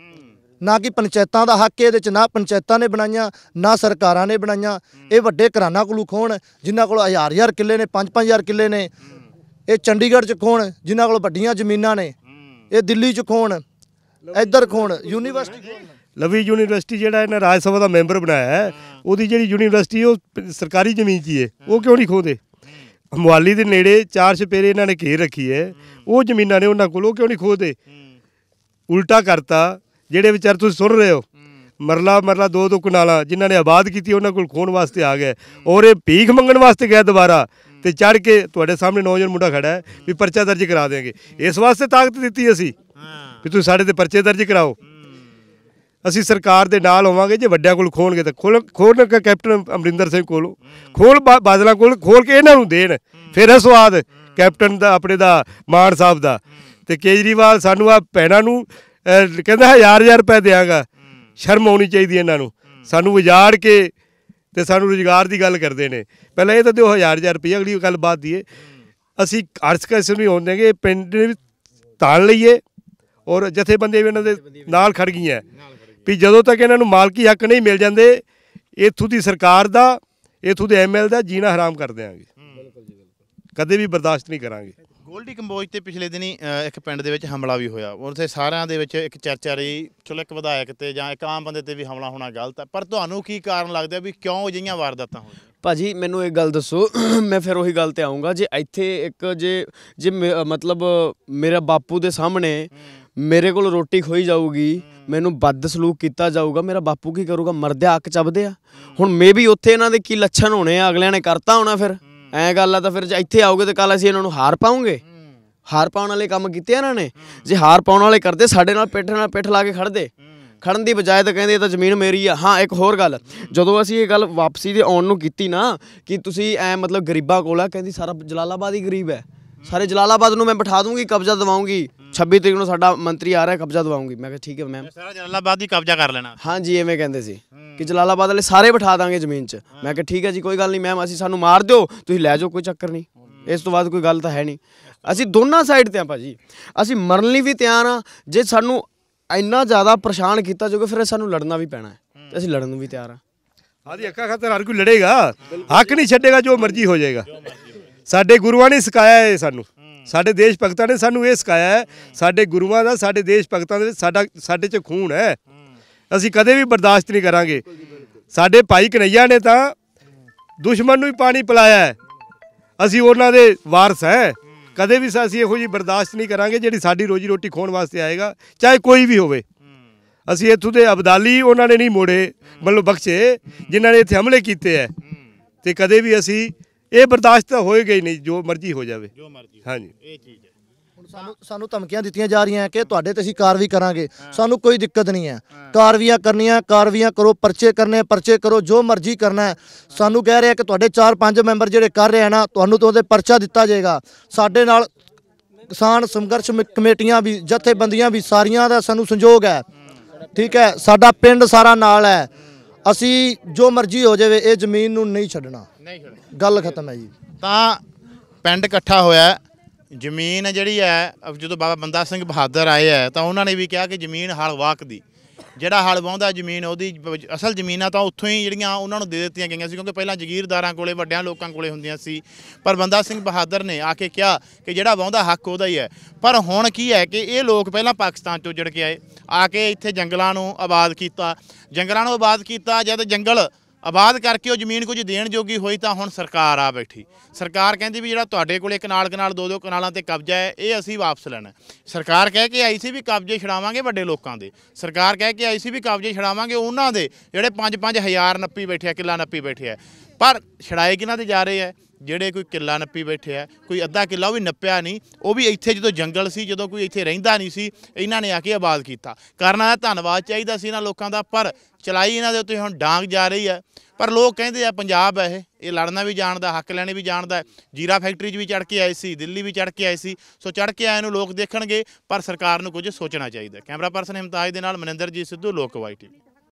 S1: ਨਾ ਕਿ ਪੰਚਾਇਤਾਂ ਦਾ ਹੱਕ ਇਹਦੇ ਚ ਨਾ ਪੰਚਾਇਤਾਂ ਨੇ ਬਣਾਈਆਂ ਨਾ ਸਰਕਾਰਾਂ ਨੇ ਬਣਾਈਆਂ ਇਹ ਵੱਡੇ ਘਰਾਨਾ ਕੋਲੋਂ ਖੋਣ ਜਿਨ੍ਹਾਂ ਕੋਲ ਹਜ਼ਾਰ ਹਜ਼ਾਰ ਕਿੱਲੇ ਨੇ 5-5000 ਕਿੱਲੇ ਨੇ ਇਹ ਚੰਡੀਗੜ੍ਹ ਚ ਖੋਣ ਜਿਨ੍ਹਾਂ ਕੋਲ ਵੱਡੀਆਂ ਜ਼ਮੀਨਾਂ ਨੇ ਇਹ
S4: ਦਿੱਲੀ ਚ ਖੋਣ ਇੱਧਰ ਖੋਣ ਯੂਨੀਵਰਸਿਟੀ ਲਵੀ ਯੂਨੀਵਰਸਿਟੀ ਜਿਹੜਾ ਇਹਨਾਂ ਰਾਜ ਸਭਾ ਦਾ ਮੈਂਬਰ ਬਣਾਇਆ ਹੈ ਉਹਦੀ ਜਿਹੜੀ ਯੂਨੀਵਰਸਿਟੀ ਉਹ ਸਰਕਾਰੀ ਜ਼ਮੀਨ 'ਚ ਹੈ ਉਹ ਕਿਉਂ ਨਹੀਂ ਖੋਦੇ ਮੁਹਾਲੀ ਦੇ ਨੇੜੇ ਚਾਰ ਛਪੇਰੇ ਇਹਨਾਂ ਨੇ ਘੇਰ ਰੱਖੀ ਹੈ ਉਹ ਜ਼ਮੀਨਾਂ ਨੇ ਉਹਨਾਂ ਕੋਲ ਉਹ ਕਿਉਂ ਨਹੀਂ ਖੋਦੇ ਉਲਟਾ ਕਰਤਾ ਜਿਹੜੇ ਵਿਚਾਰ ਤੁਸੀਂ ਸੁਣ ਰਹੇ ਹੋ ਮਰਲਾ ਮਰਲਾ ਦੋ ਦੋ ਕਨਾਲਾ ਜਿਨ੍ਹਾਂ ਨੇ ਆਬਾਦ ਕੀਤੀ ਉਹਨਾਂ ਕੋਲ ਖੋਣ ਵਾਸਤੇ ਆ ਗਏ ਔਰ ਇਹ ਭੀਖ ਮੰਗਣ ਵਾਸਤੇ ਗਿਆ ਦੁਬਾਰਾ ਤੇ ਚੜ ਕੇ ਤੁਹਾਡੇ ਸਾਹਮਣੇ ਨੌਜਵਾਨ ਮੁੰਡਾ ਖੜਾ ਹੈ ਵੀ ਪਰਚਾ ਦਰਜ ਕਰਾ ਦੇਗੇ ਇਸ ਵਾਸਤੇ ਤਾਕਤ ਦਿੱਤੀ ਅਸੀਂ ਵੀ ਤੁਸੀਂ ਸਾਡੇ ਤੇ ਪਰਚੇ ਦਰਜ ਕਰਾਓ ਅਸੀਂ ਸਰਕਾਰ ਦੇ ਨਾਲ ਹੋਵਾਂਗੇ ਜੇ ਵੱਡਿਆਂ ਕੋਲ ਖੋਣਗੇ ਤਾਂ ਖੋਲ ਕੇ ਕੈਪਟਨ ਅਮਰਿੰਦਰ ਸਿੰਘ ਕੋਲੋਂ ਖੋਲ ਬਾਦਲਾਂ ਕੋਲ ਖੋਲ ਕੇ ਇਹਨਾਂ ਨੂੰ ਦੇਣ ਫਿਰ ਇਹ ਸਵਾਦ ਕੈਪਟਨ ਦਾ ਆਪਣੇ ਦਾ ਮਾਨ ਸਾਹਿਬ ਦਾ ਤੇ ਕੇਜਰੀਵਾਲ ਸਾਨੂੰ ਆ ਪੈਣਾ ਨੂੰ ਕਹਿੰਦਾ ਹਜ਼ਾਰ ਹਜ਼ਾਰ ਰੁਪਏ ਦੇਵਾਂਗਾ ਸ਼ਰਮ ਆਉਣੀ ਚਾਹੀਦੀ ਇਹਨਾਂ ਨੂੰ ਸਾਨੂੰ ਵਿਜਾੜ ਕੇ ਤੇ ਸਾਨੂੰ ਰੋਜ਼ਗਾਰ ਦੀ ਗੱਲ ਕਰਦੇ ਨੇ ਪਹਿਲਾਂ ਇਹ ਤਾਂ ਦਿਓ ਹਜ਼ਾਰ ਹਜ਼ਾਰ ਰੁਪਏ ਅਗਲੀ ਗੱਲ ਬਾਤ ਦੀਏ ਅਸੀਂ ਅਰਥਕਸ ਹੋਣ ਹੋਣਗੇ ਪਿੰਡ ਤਾਲ ਲਈਏ ਔਰ ਜਥੇਬੰਦੀ ਵੀ ਇਹਨਾਂ ਦੇ ਨਾਲ ਖੜ ਗਈਆਂ ਵੀ ਜਦੋਂ ਤੱਕ ਇਹਨਾਂ ਨੂੰ ਮਾਲਕੀ ਹੱਕ ਨਹੀਂ ਮਿਲ ਜਾਂਦੇ ਇਥੋਂ ਦੀ ਸਰਕਾਰ ਦਾ ਇਥੋਂ ਦੇ ਐਮਐਲ ਦਾ ਜੀਣਾ ਹਰਾਮ ਕਰ ਦੇਵਾਂਗੇ ਕਦੇ ਵੀ ਬਰਦਾਸ਼ਤ ਨਹੀਂ ਕਰਾਂਗੇ
S5: ਗੋਲਡੀ ਕੰਬੋਜ ਤੇ ਪਿਛਲੇ ਦਿਨੀ ਇੱਕ ਪਿੰਡ ਦੇ ਵਿੱਚ ਹਮਲਾ ਵੀ ਹੋਇਆ ਉਥੇ ਸਾਰਿਆਂ ਦੇ ਵਿੱਚ ਇੱਕ ਚਰਚਾ ਰਹੀ ਚਲੋ ਇੱਕ ਵਿਧਾਇਕ ਤੇ ਜਾਂ ਇੱਕ ਆਮ ਬੰਦੇ ਤੇ ਵੀ ਹਮਲਾ ਹੋਣਾ ਗਲਤ ਹੈ ਪਰ
S2: ਤੁਹਾਨੂੰ ਕੀ ਕਾਰਨ ਲੱਗਦਾ ਵੀ ਕਿਉਂ ਅਜਿਹੀਆਂ ਵਾਰਦਾਤਾਂ ਹੋ ਭਾਜੀ ਮੈਨੂੰ ਇੱਕ ਗੱਲ ਦੱਸੋ <clears throat> ਮੈਂ ਫਿਰ ਉਹੀ ਗੱਲ ਤੇ ਆਉਂਗਾ ਜੇ ਇੱਥੇ ਇੱਕ ਜੇ ਜੇ ਮਤਲਬ ਮੇਰਾ ਬਾਪੂ ਦੇ ਸਾਹਮਣੇ ਮੇਰੇ ਕੋਲ ਰੋਟੀ ਖੋਈ ਜਾਊਗੀ ਮੈਨੂੰ ਬਦ ਸਲੂਕ ਕੀਤਾ ਜਾਊਗਾ ਮੇਰਾ ਬਾਪੂ ਕੀ ਕਰੂਗਾ ਮਰਦੇ ਅੱਕ ਚੱਬਦੇ ਆ ਹੁਣ ਮੇਬੀ ਉੱਥੇ ਇਹਨਾਂ ਦੇ ਕੀ ਲੱਛਣ ਹੋਣੇ ਆ ਅਗਲਿਆਂ ਨੇ ਕਰਤਾ ਹੋਣਾ ਫਿਰ ਐ ਗੱਲ ਆ ਤਾਂ ਫਿਰ ਜੇ ਇੱਥੇ ਆਓਗੇ ਤਾਂ ਕੱਲ ਅਸੀਂ ਇਹਨਾਂ ਨੂੰ ਹਾਰ ਪਾਉਂਗੇ ਹਾਰ ਪਾਉਣ ਵਾਲੇ ਕੰਮ ਕੀਤੇ ਇਹਨਾਂ ਨੇ ਜੇ ਹਾਰ ਪਾਉਣ ਵਾਲੇ ਕਰਦੇ ਸਾਡੇ ਨਾਲ ਪਿੱਠ ਨਾਲ ਪਿੱਠ ਲਾ ਕੇ ਖੜਦੇ ਖੜਨ ਦੀ ਬਜਾਏ ਤਾਂ ਕਹਿੰਦੇ ਇਹ ਤਾਂ ਜ਼ਮੀਨ ਮੇਰੀ ਆ ਹਾਂ ਇੱਕ ਹੋਰ ਗੱਲ ਜਦੋਂ ਅਸੀਂ ਇਹ ਗੱਲ ਵਾਪਸੀ ਦੇ ਆਉਣ ਨੂੰ ਕੀਤੀ ਨਾ ਕਿ ਤੁਸੀਂ ਐ ਮਤਲਬ ਗਰੀਬਾਂ ਕੋਲ ਆ ਕਹਿੰਦੀ ਸਾਰਾ ਜਲਾਲਾਬਾਦ ਹੀ ਗਰੀਬ ਹੈ ਸਾਰੇ ਜਲਾਲਾਬਾਦ ਨੂੰ ਮੈਂ ਬਿਠਾ ਦੂੰਗੀ ਕਬਜ਼ਾ ਦਵਾਉਂਗੀ 26 ਤਰੀਕ ਨੂੰ ਸਾਡਾ ਮੰਤਰੀ ਆ ਰਿਹਾ ਕਬਜ਼ਾ ਦਵਾਉਂਗੀ ਮੈਂ ਕਿਹਾ ਠੀਕ ਹੈ ਮੈਮ ਸਾਰਾ ਜਲਾਲਾਬਾਦ ਹੀ ਕਬਜ਼ਾ ਕਰ ਲੈਣਾ ਹਾਂਜੀ ਐਵੇਂ ਕਹਿੰਦੇ ਸੀ ਕਿ ਜਲਾਲਾਬਾਦ ਵਾਲੇ ਸਾਰੇ ਬਿਠਾ ਦਾਂਗੇ ਜ਼ਮੀਨ 'ਚ ਮੈਂ ਕਿਹਾ ਠੀਕ ਹੈ ਜੀ ਕੋਈ ਗੱਲ ਨਹੀਂ ਮੈਮ ਅਸੀਂ ਸਾਨੂੰ ਮਾਰ ਦਿਓ ਤੁਸੀਂ ਲੈ ਜਾਓ ਕੋਈ ਚੱਕਰ ਨਹੀਂ ਇਸ ਤੋਂ ਬਾਅਦ ਕੋਈ ਗੱਲ ਤਾਂ ਹੈ ਨਹੀਂ ਅਸੀਂ ਦੋਨਾਂ ਸਾਈਡ ਤੇ ਆ ਭਾਜੀ ਅਸੀਂ ਮਰਨ ਲਈ ਵੀ ਤਿਆਰ ਆ ਜੇ ਸਾਨੂੰ ਇੰਨਾ ਜ਼ਿਆਦਾ ਪਰੇਸ਼ਾਨ ਕੀਤਾ ਜੋਗੇ ਫਿਰ ਸਾਨੂੰ ਲੜਨਾ ਵੀ ਪੈਣਾ ਹੈ ਤੇ ਅਸੀਂ ਲੜਨ ਨੂੰ ਵੀ ਤਿਆਰ ਆ
S4: ਆਦੀ ਅੱਖਾਂ ਖਾਤਰ ਹਰ ਕੋਈ ਲੜੇਗਾ ਹੱਕ ਨਹੀਂ ਛੱਡੇਗਾ ਜੋ ਮਰਜ਼ੀ ਹੋ ਜਾਏਗਾ ਸਾਡੇ ਗੁਰੂਆਂ ਨੇ ਸਿਖਾਇਆ ਹੈ ਸਾਨੂੰ ਸਾਡੇ ਦੇਸ਼ ਭਗਤਾਂ ਨੇ ਸਾਨੂੰ ਇਹ ਸਿਖਾਇਆ ਹੈ ਸਾਡੇ ਗੁਰੂਆਂ ਦਾ ਸਾਡੇ ਦੇਸ਼ ਭਗਤਾਂ ਦੇ ਸਾਡਾ ਸਾਡੇ 'ਚ ਖੂਨ ਹੈ ਅਸੀਂ ਕਦੇ ਵੀ ਬਰਦਾਸ਼ਤ ਨਹੀਂ ਕਰਾਂਗੇ ਸਾਡੇ ਭਾਈ ਕਨਈਆ ਨੇ ਤਾਂ ਦੁਸ਼ਮਣ ਨੂੰ ਹੀ ਪਾਣੀ ਪਿਲਾਇਆ ਹੈ ਅਸੀਂ ਉਹਨਾਂ ਦੇ ਵਾਰਸ ਹੈ ਕਦੇ ਵੀ ਅਸੀਂ ਇਹੋ ਜੀ ਬਰਦਾਸ਼ਤ ਨਹੀਂ ਕਰਾਂਗੇ ਜਿਹੜੀ ਸਾਡੀ ਰੋਜੀ ਰੋਟੀ ਖੋਣ ਵਾਸਤੇ ਆਏਗਾ ਚਾਹੇ ਕੋਈ ਵੀ ਹੋਵੇ ਅਸੀਂ ਇੱਥੋਂ ਦੇ ਅਬਦਾਲੀ ਉਹਨਾਂ ਨੇ ਨਹੀਂ ਮੋੜੇ ਮਤਲਬ ਬਖਸ਼ੇ ਜਿਨ੍ਹਾਂ ਨੇ ਇੱਥੇ ਹਮਲੇ ਕੀਤੇ ਐ ਤੇ ਕਦੇ ਵੀ ਅਸੀਂ ਇਹ ਬਰਦਾਸ਼ਤ ਹੋਏਗਾ ਹੀ ਨਹੀਂ ਜੋ ਮਰਜ਼ੀ ਹੋ ਜਾਵੇ ਜੋ ਮਰਜ਼ੀ ਹਾਂਜੀ ਇਹ ਚੀਜ਼ ਹੈ
S1: ਸਾਨੂੰ ਸਾਨੂੰ ਧਮਕੀਆਂ ਦਿੱਤੀਆਂ ਜਾ ਰਹੀਆਂ ਕਿ ਤੁਹਾਡੇ ਤੇ ਅਸੀਂ ਕਾਰਵਾਈ ਕਰਾਂਗੇ ਸਾਨੂੰ ਕੋਈ ਦਿੱਕਤ ਨਹੀਂ ਹੈ ਕਾਰਵਾਈਆਂ ਕਰਨੀਆਂ ਕਾਰਵਾਈਆਂ ਕਰੋ ਪਰਚੇ ਕਰਨੇ ਪਰਚੇ ਕਰੋ ਜੋ ਮਰਜ਼ੀ ਕਰਨਾ ਸਾਨੂੰ ਕਹਿ ਰਿਹਾ ਕਿ ਤੁਹਾਡੇ 4-5 ਮੈਂਬਰ ਜਿਹੜੇ ਕਰ ਰਹੇ ਆ ਨਾ ਤੁਹਾਨੂੰ ਤੋਂ ਉਹਦੇ ਪਰਚਾ ਦਿੱਤਾ ਜਾਏਗਾ ਸਾਡੇ ਨਾਲ ਕਿਸਾਨ ਸੰਘਰਸ਼ ਕਮੇਟੀਆਂ ਵੀ ਜਥੇਬੰਦੀਆਂ ਵੀ ਸਾਰੀਆਂ ਦਾ ਸਾਨੂੰ ਸੰਯੋਗ ਹੈ ਠੀਕ ਹੈ ਸਾਡਾ ਪਿੰਡ ਸਾਰਾ ਨਾਲ ਹੈ ਅਸੀਂ ਜੋ ਮਰਜ਼ੀ ਹੋ ਜਾਵੇ ਇਹ ਜ਼ਮੀਨ ਨੂੰ ਨਹੀਂ ਛੱਡਣਾ ਗੱਲ ਖਤਮ ਹੈ ਜੀ
S5: ਤਾਂ ਪਿੰਡ ਇਕੱਠਾ ਹੋਇਆ ਜ਼ਮੀਨ ਜਿਹੜੀ ਹੈ ਜਦੋਂ ਬਾਬਾ ਬੰਦਾ ਸਿੰਘ ਬਹਾਦਰ ਆਏ ਹੈ ਤਾਂ ਉਹਨਾਂ ਨੇ ਵੀ ਕਿਹਾ ਕਿ ਜ਼ਮੀਨ ਹਲਵਾਕ ਦੀ ਜਿਹੜਾ ਹਲ ਵਾਉਂਦਾ ਜ਼ਮੀਨ ਉਹਦੀ ਅਸਲ ਜ਼ਮੀਨਾਂ ਤਾਂ ਉੱਥੋਂ ਹੀ ਜਿਹੜੀਆਂ ਉਹਨਾਂ ਨੂੰ ਦੇ ਦਿੱਤੀਆਂ ਗਈਆਂ ਸੀ ਕਿਉਂਕਿ ਪਹਿਲਾਂ ਜ਼ਗੀਰਦਾਰਾਂ ਕੋਲੇ ਵੱਡਿਆਂ ਲੋਕਾਂ ਕੋਲੇ ਹੁੰਦੀਆਂ ਸੀ ਪਰ ਬੰਦਾ ਸਿੰਘ ਬਹਾਦਰ ਨੇ ਆ ਕੇ ਕਿਹਾ ਕਿ ਜਿਹੜਾ ਵਾਉਂਦਾ ਹੱਕ ਉਹਦਾ ਹੀ ਹੈ ਪਰ ਹੁਣ ਕੀ ਹੈ ਕਿ ਇਹ ਲੋਕ ਪਹਿਲਾਂ ਪਾਕਿਸਤਾਨ ਤੋਂ ਜੜ ਕੇ ਆਏ ਆ ਕੇ ਇੱਥੇ ਜੰਗਲਾਂ ਨੂੰ ਆਬਾਦ ਕੀਤਾ ਜੰਗਲਾਂ ਨੂੰ ਆਬਾਦ ਕੀਤਾ ਜਦ ਜੰਗਲ ਆਬਾਦ ਕਰਕੇ ਉਹ ਜ਼ਮੀਨ ਕੁਝ ਦੇਣ ਜੋਗੀ ਹੋਈ ਤਾਂ ਹੁਣ ਸਰਕਾਰ ਆ ਬੈਠੀ ਸਰਕਾਰ ਕਹਿੰਦੀ ਵੀ ਜਿਹੜਾ ਤੁਹਾਡੇ ਕੋਲੇ ਕਨਾਲ ਕਨਾਲ ਦੋ ਦੋ ਕਨਾਲਾਂ ਤੇ ਕਬਜ਼ਾ ਹੈ ਇਹ ਅਸੀਂ ਵਾਪਸ ਲੈਣਾ ਸਰਕਾਰ ਕਹਿ ਕੇ ਆਈ ਸੀ ਵੀ ਕਬਜ਼ੇ ਛਡਾਵਾਂਗੇ ਵੱਡੇ ਲੋਕਾਂ ਦੇ ਸਰਕਾਰ ਕਹਿ ਕੇ ਆਈ ਸੀ ਵੀ ਕਬਜ਼ੇ ਛਡਾਵਾਂਗੇ ਉਹਨਾਂ ਦੇ ਜਿਹੜੇ 5-5000 ਨੱਪੀ ਬੈਠੇ ਆ ਕਿੱਲਾ ਨੱਪੀ ਬੈਠੇ ਆ ਪਰ ਛਡਾਏ ਕਿਨਾਂ ਤੇ ਜਾ ਰਹੇ ਆ ਜਿਹੜੇ ਕੋਈ ਕਿੱਲਾ ਨੱਪੀ ਬੈਠੇ ਆ ਕੋਈ ਅੱਧਾ ਕਿੱਲਾ ਉਹ ਵੀ ਨੱਪਿਆ ਨਹੀਂ ਉਹ ਵੀ ਇੱਥੇ ਜਦੋਂ ਜੰਗਲ ਸੀ ਜਦੋਂ ਕੋਈ ਇੱਥੇ ਰਹਿੰਦਾ ਨਹੀਂ ਸੀ ਇਹਨਾਂ ਨੇ ਆ ਕੇ ਆਬਾਦ ਕੀਤਾ ਕਰਨਾ ਦਾ ਧੰਨਵਾਦ ਚਾਹੀਦਾ ਸੀ ਇਹਨਾਂ ਲੋਕਾਂ ਦਾ ਪਰ ਚਲਾਈ ਇਹਨਾਂ ਦੇ ਉੱਤੇ ਹੁਣ ਡਾਂਗ ਜਾ ਰਹੀ ਹੈ ਪਰ ਲੋਕ ਕਹਿੰਦੇ ਆ ਪੰਜਾਬ ਹੈ ਇਹ ਇਹ ਲੜਨਾ ਵੀ ਜਾਣਦਾ ਹੱਕ ਲੈਣੇ ਵੀ ਜਾਣਦਾ ਜੀਰਾ ਫੈਕਟਰੀ 'ਚ ਵੀ ਚੜ ਕੇ ਆਏ ਸੀ ਦਿੱਲੀ ਵੀ ਚੜ ਕੇ ਆਏ ਸੀ ਸੋ ਚੜ ਕੇ ਆਏ ਨੂੰ ਲੋਕ ਦੇਖਣਗੇ ਪਰ ਸਰਕਾਰ ਨੂੰ ਕੁਝ ਸੋਚਣਾ ਚਾਹੀਦਾ ਕੈਮਰਾ ਪਰਸਨ ਹਮਤਾਜ ਦੇ ਨਾਲ ਮਨਿੰਦਰ ਜੀ ਸਿੱਧੂ ਲੋਕ ਵਾਈ ਟੀਵੀ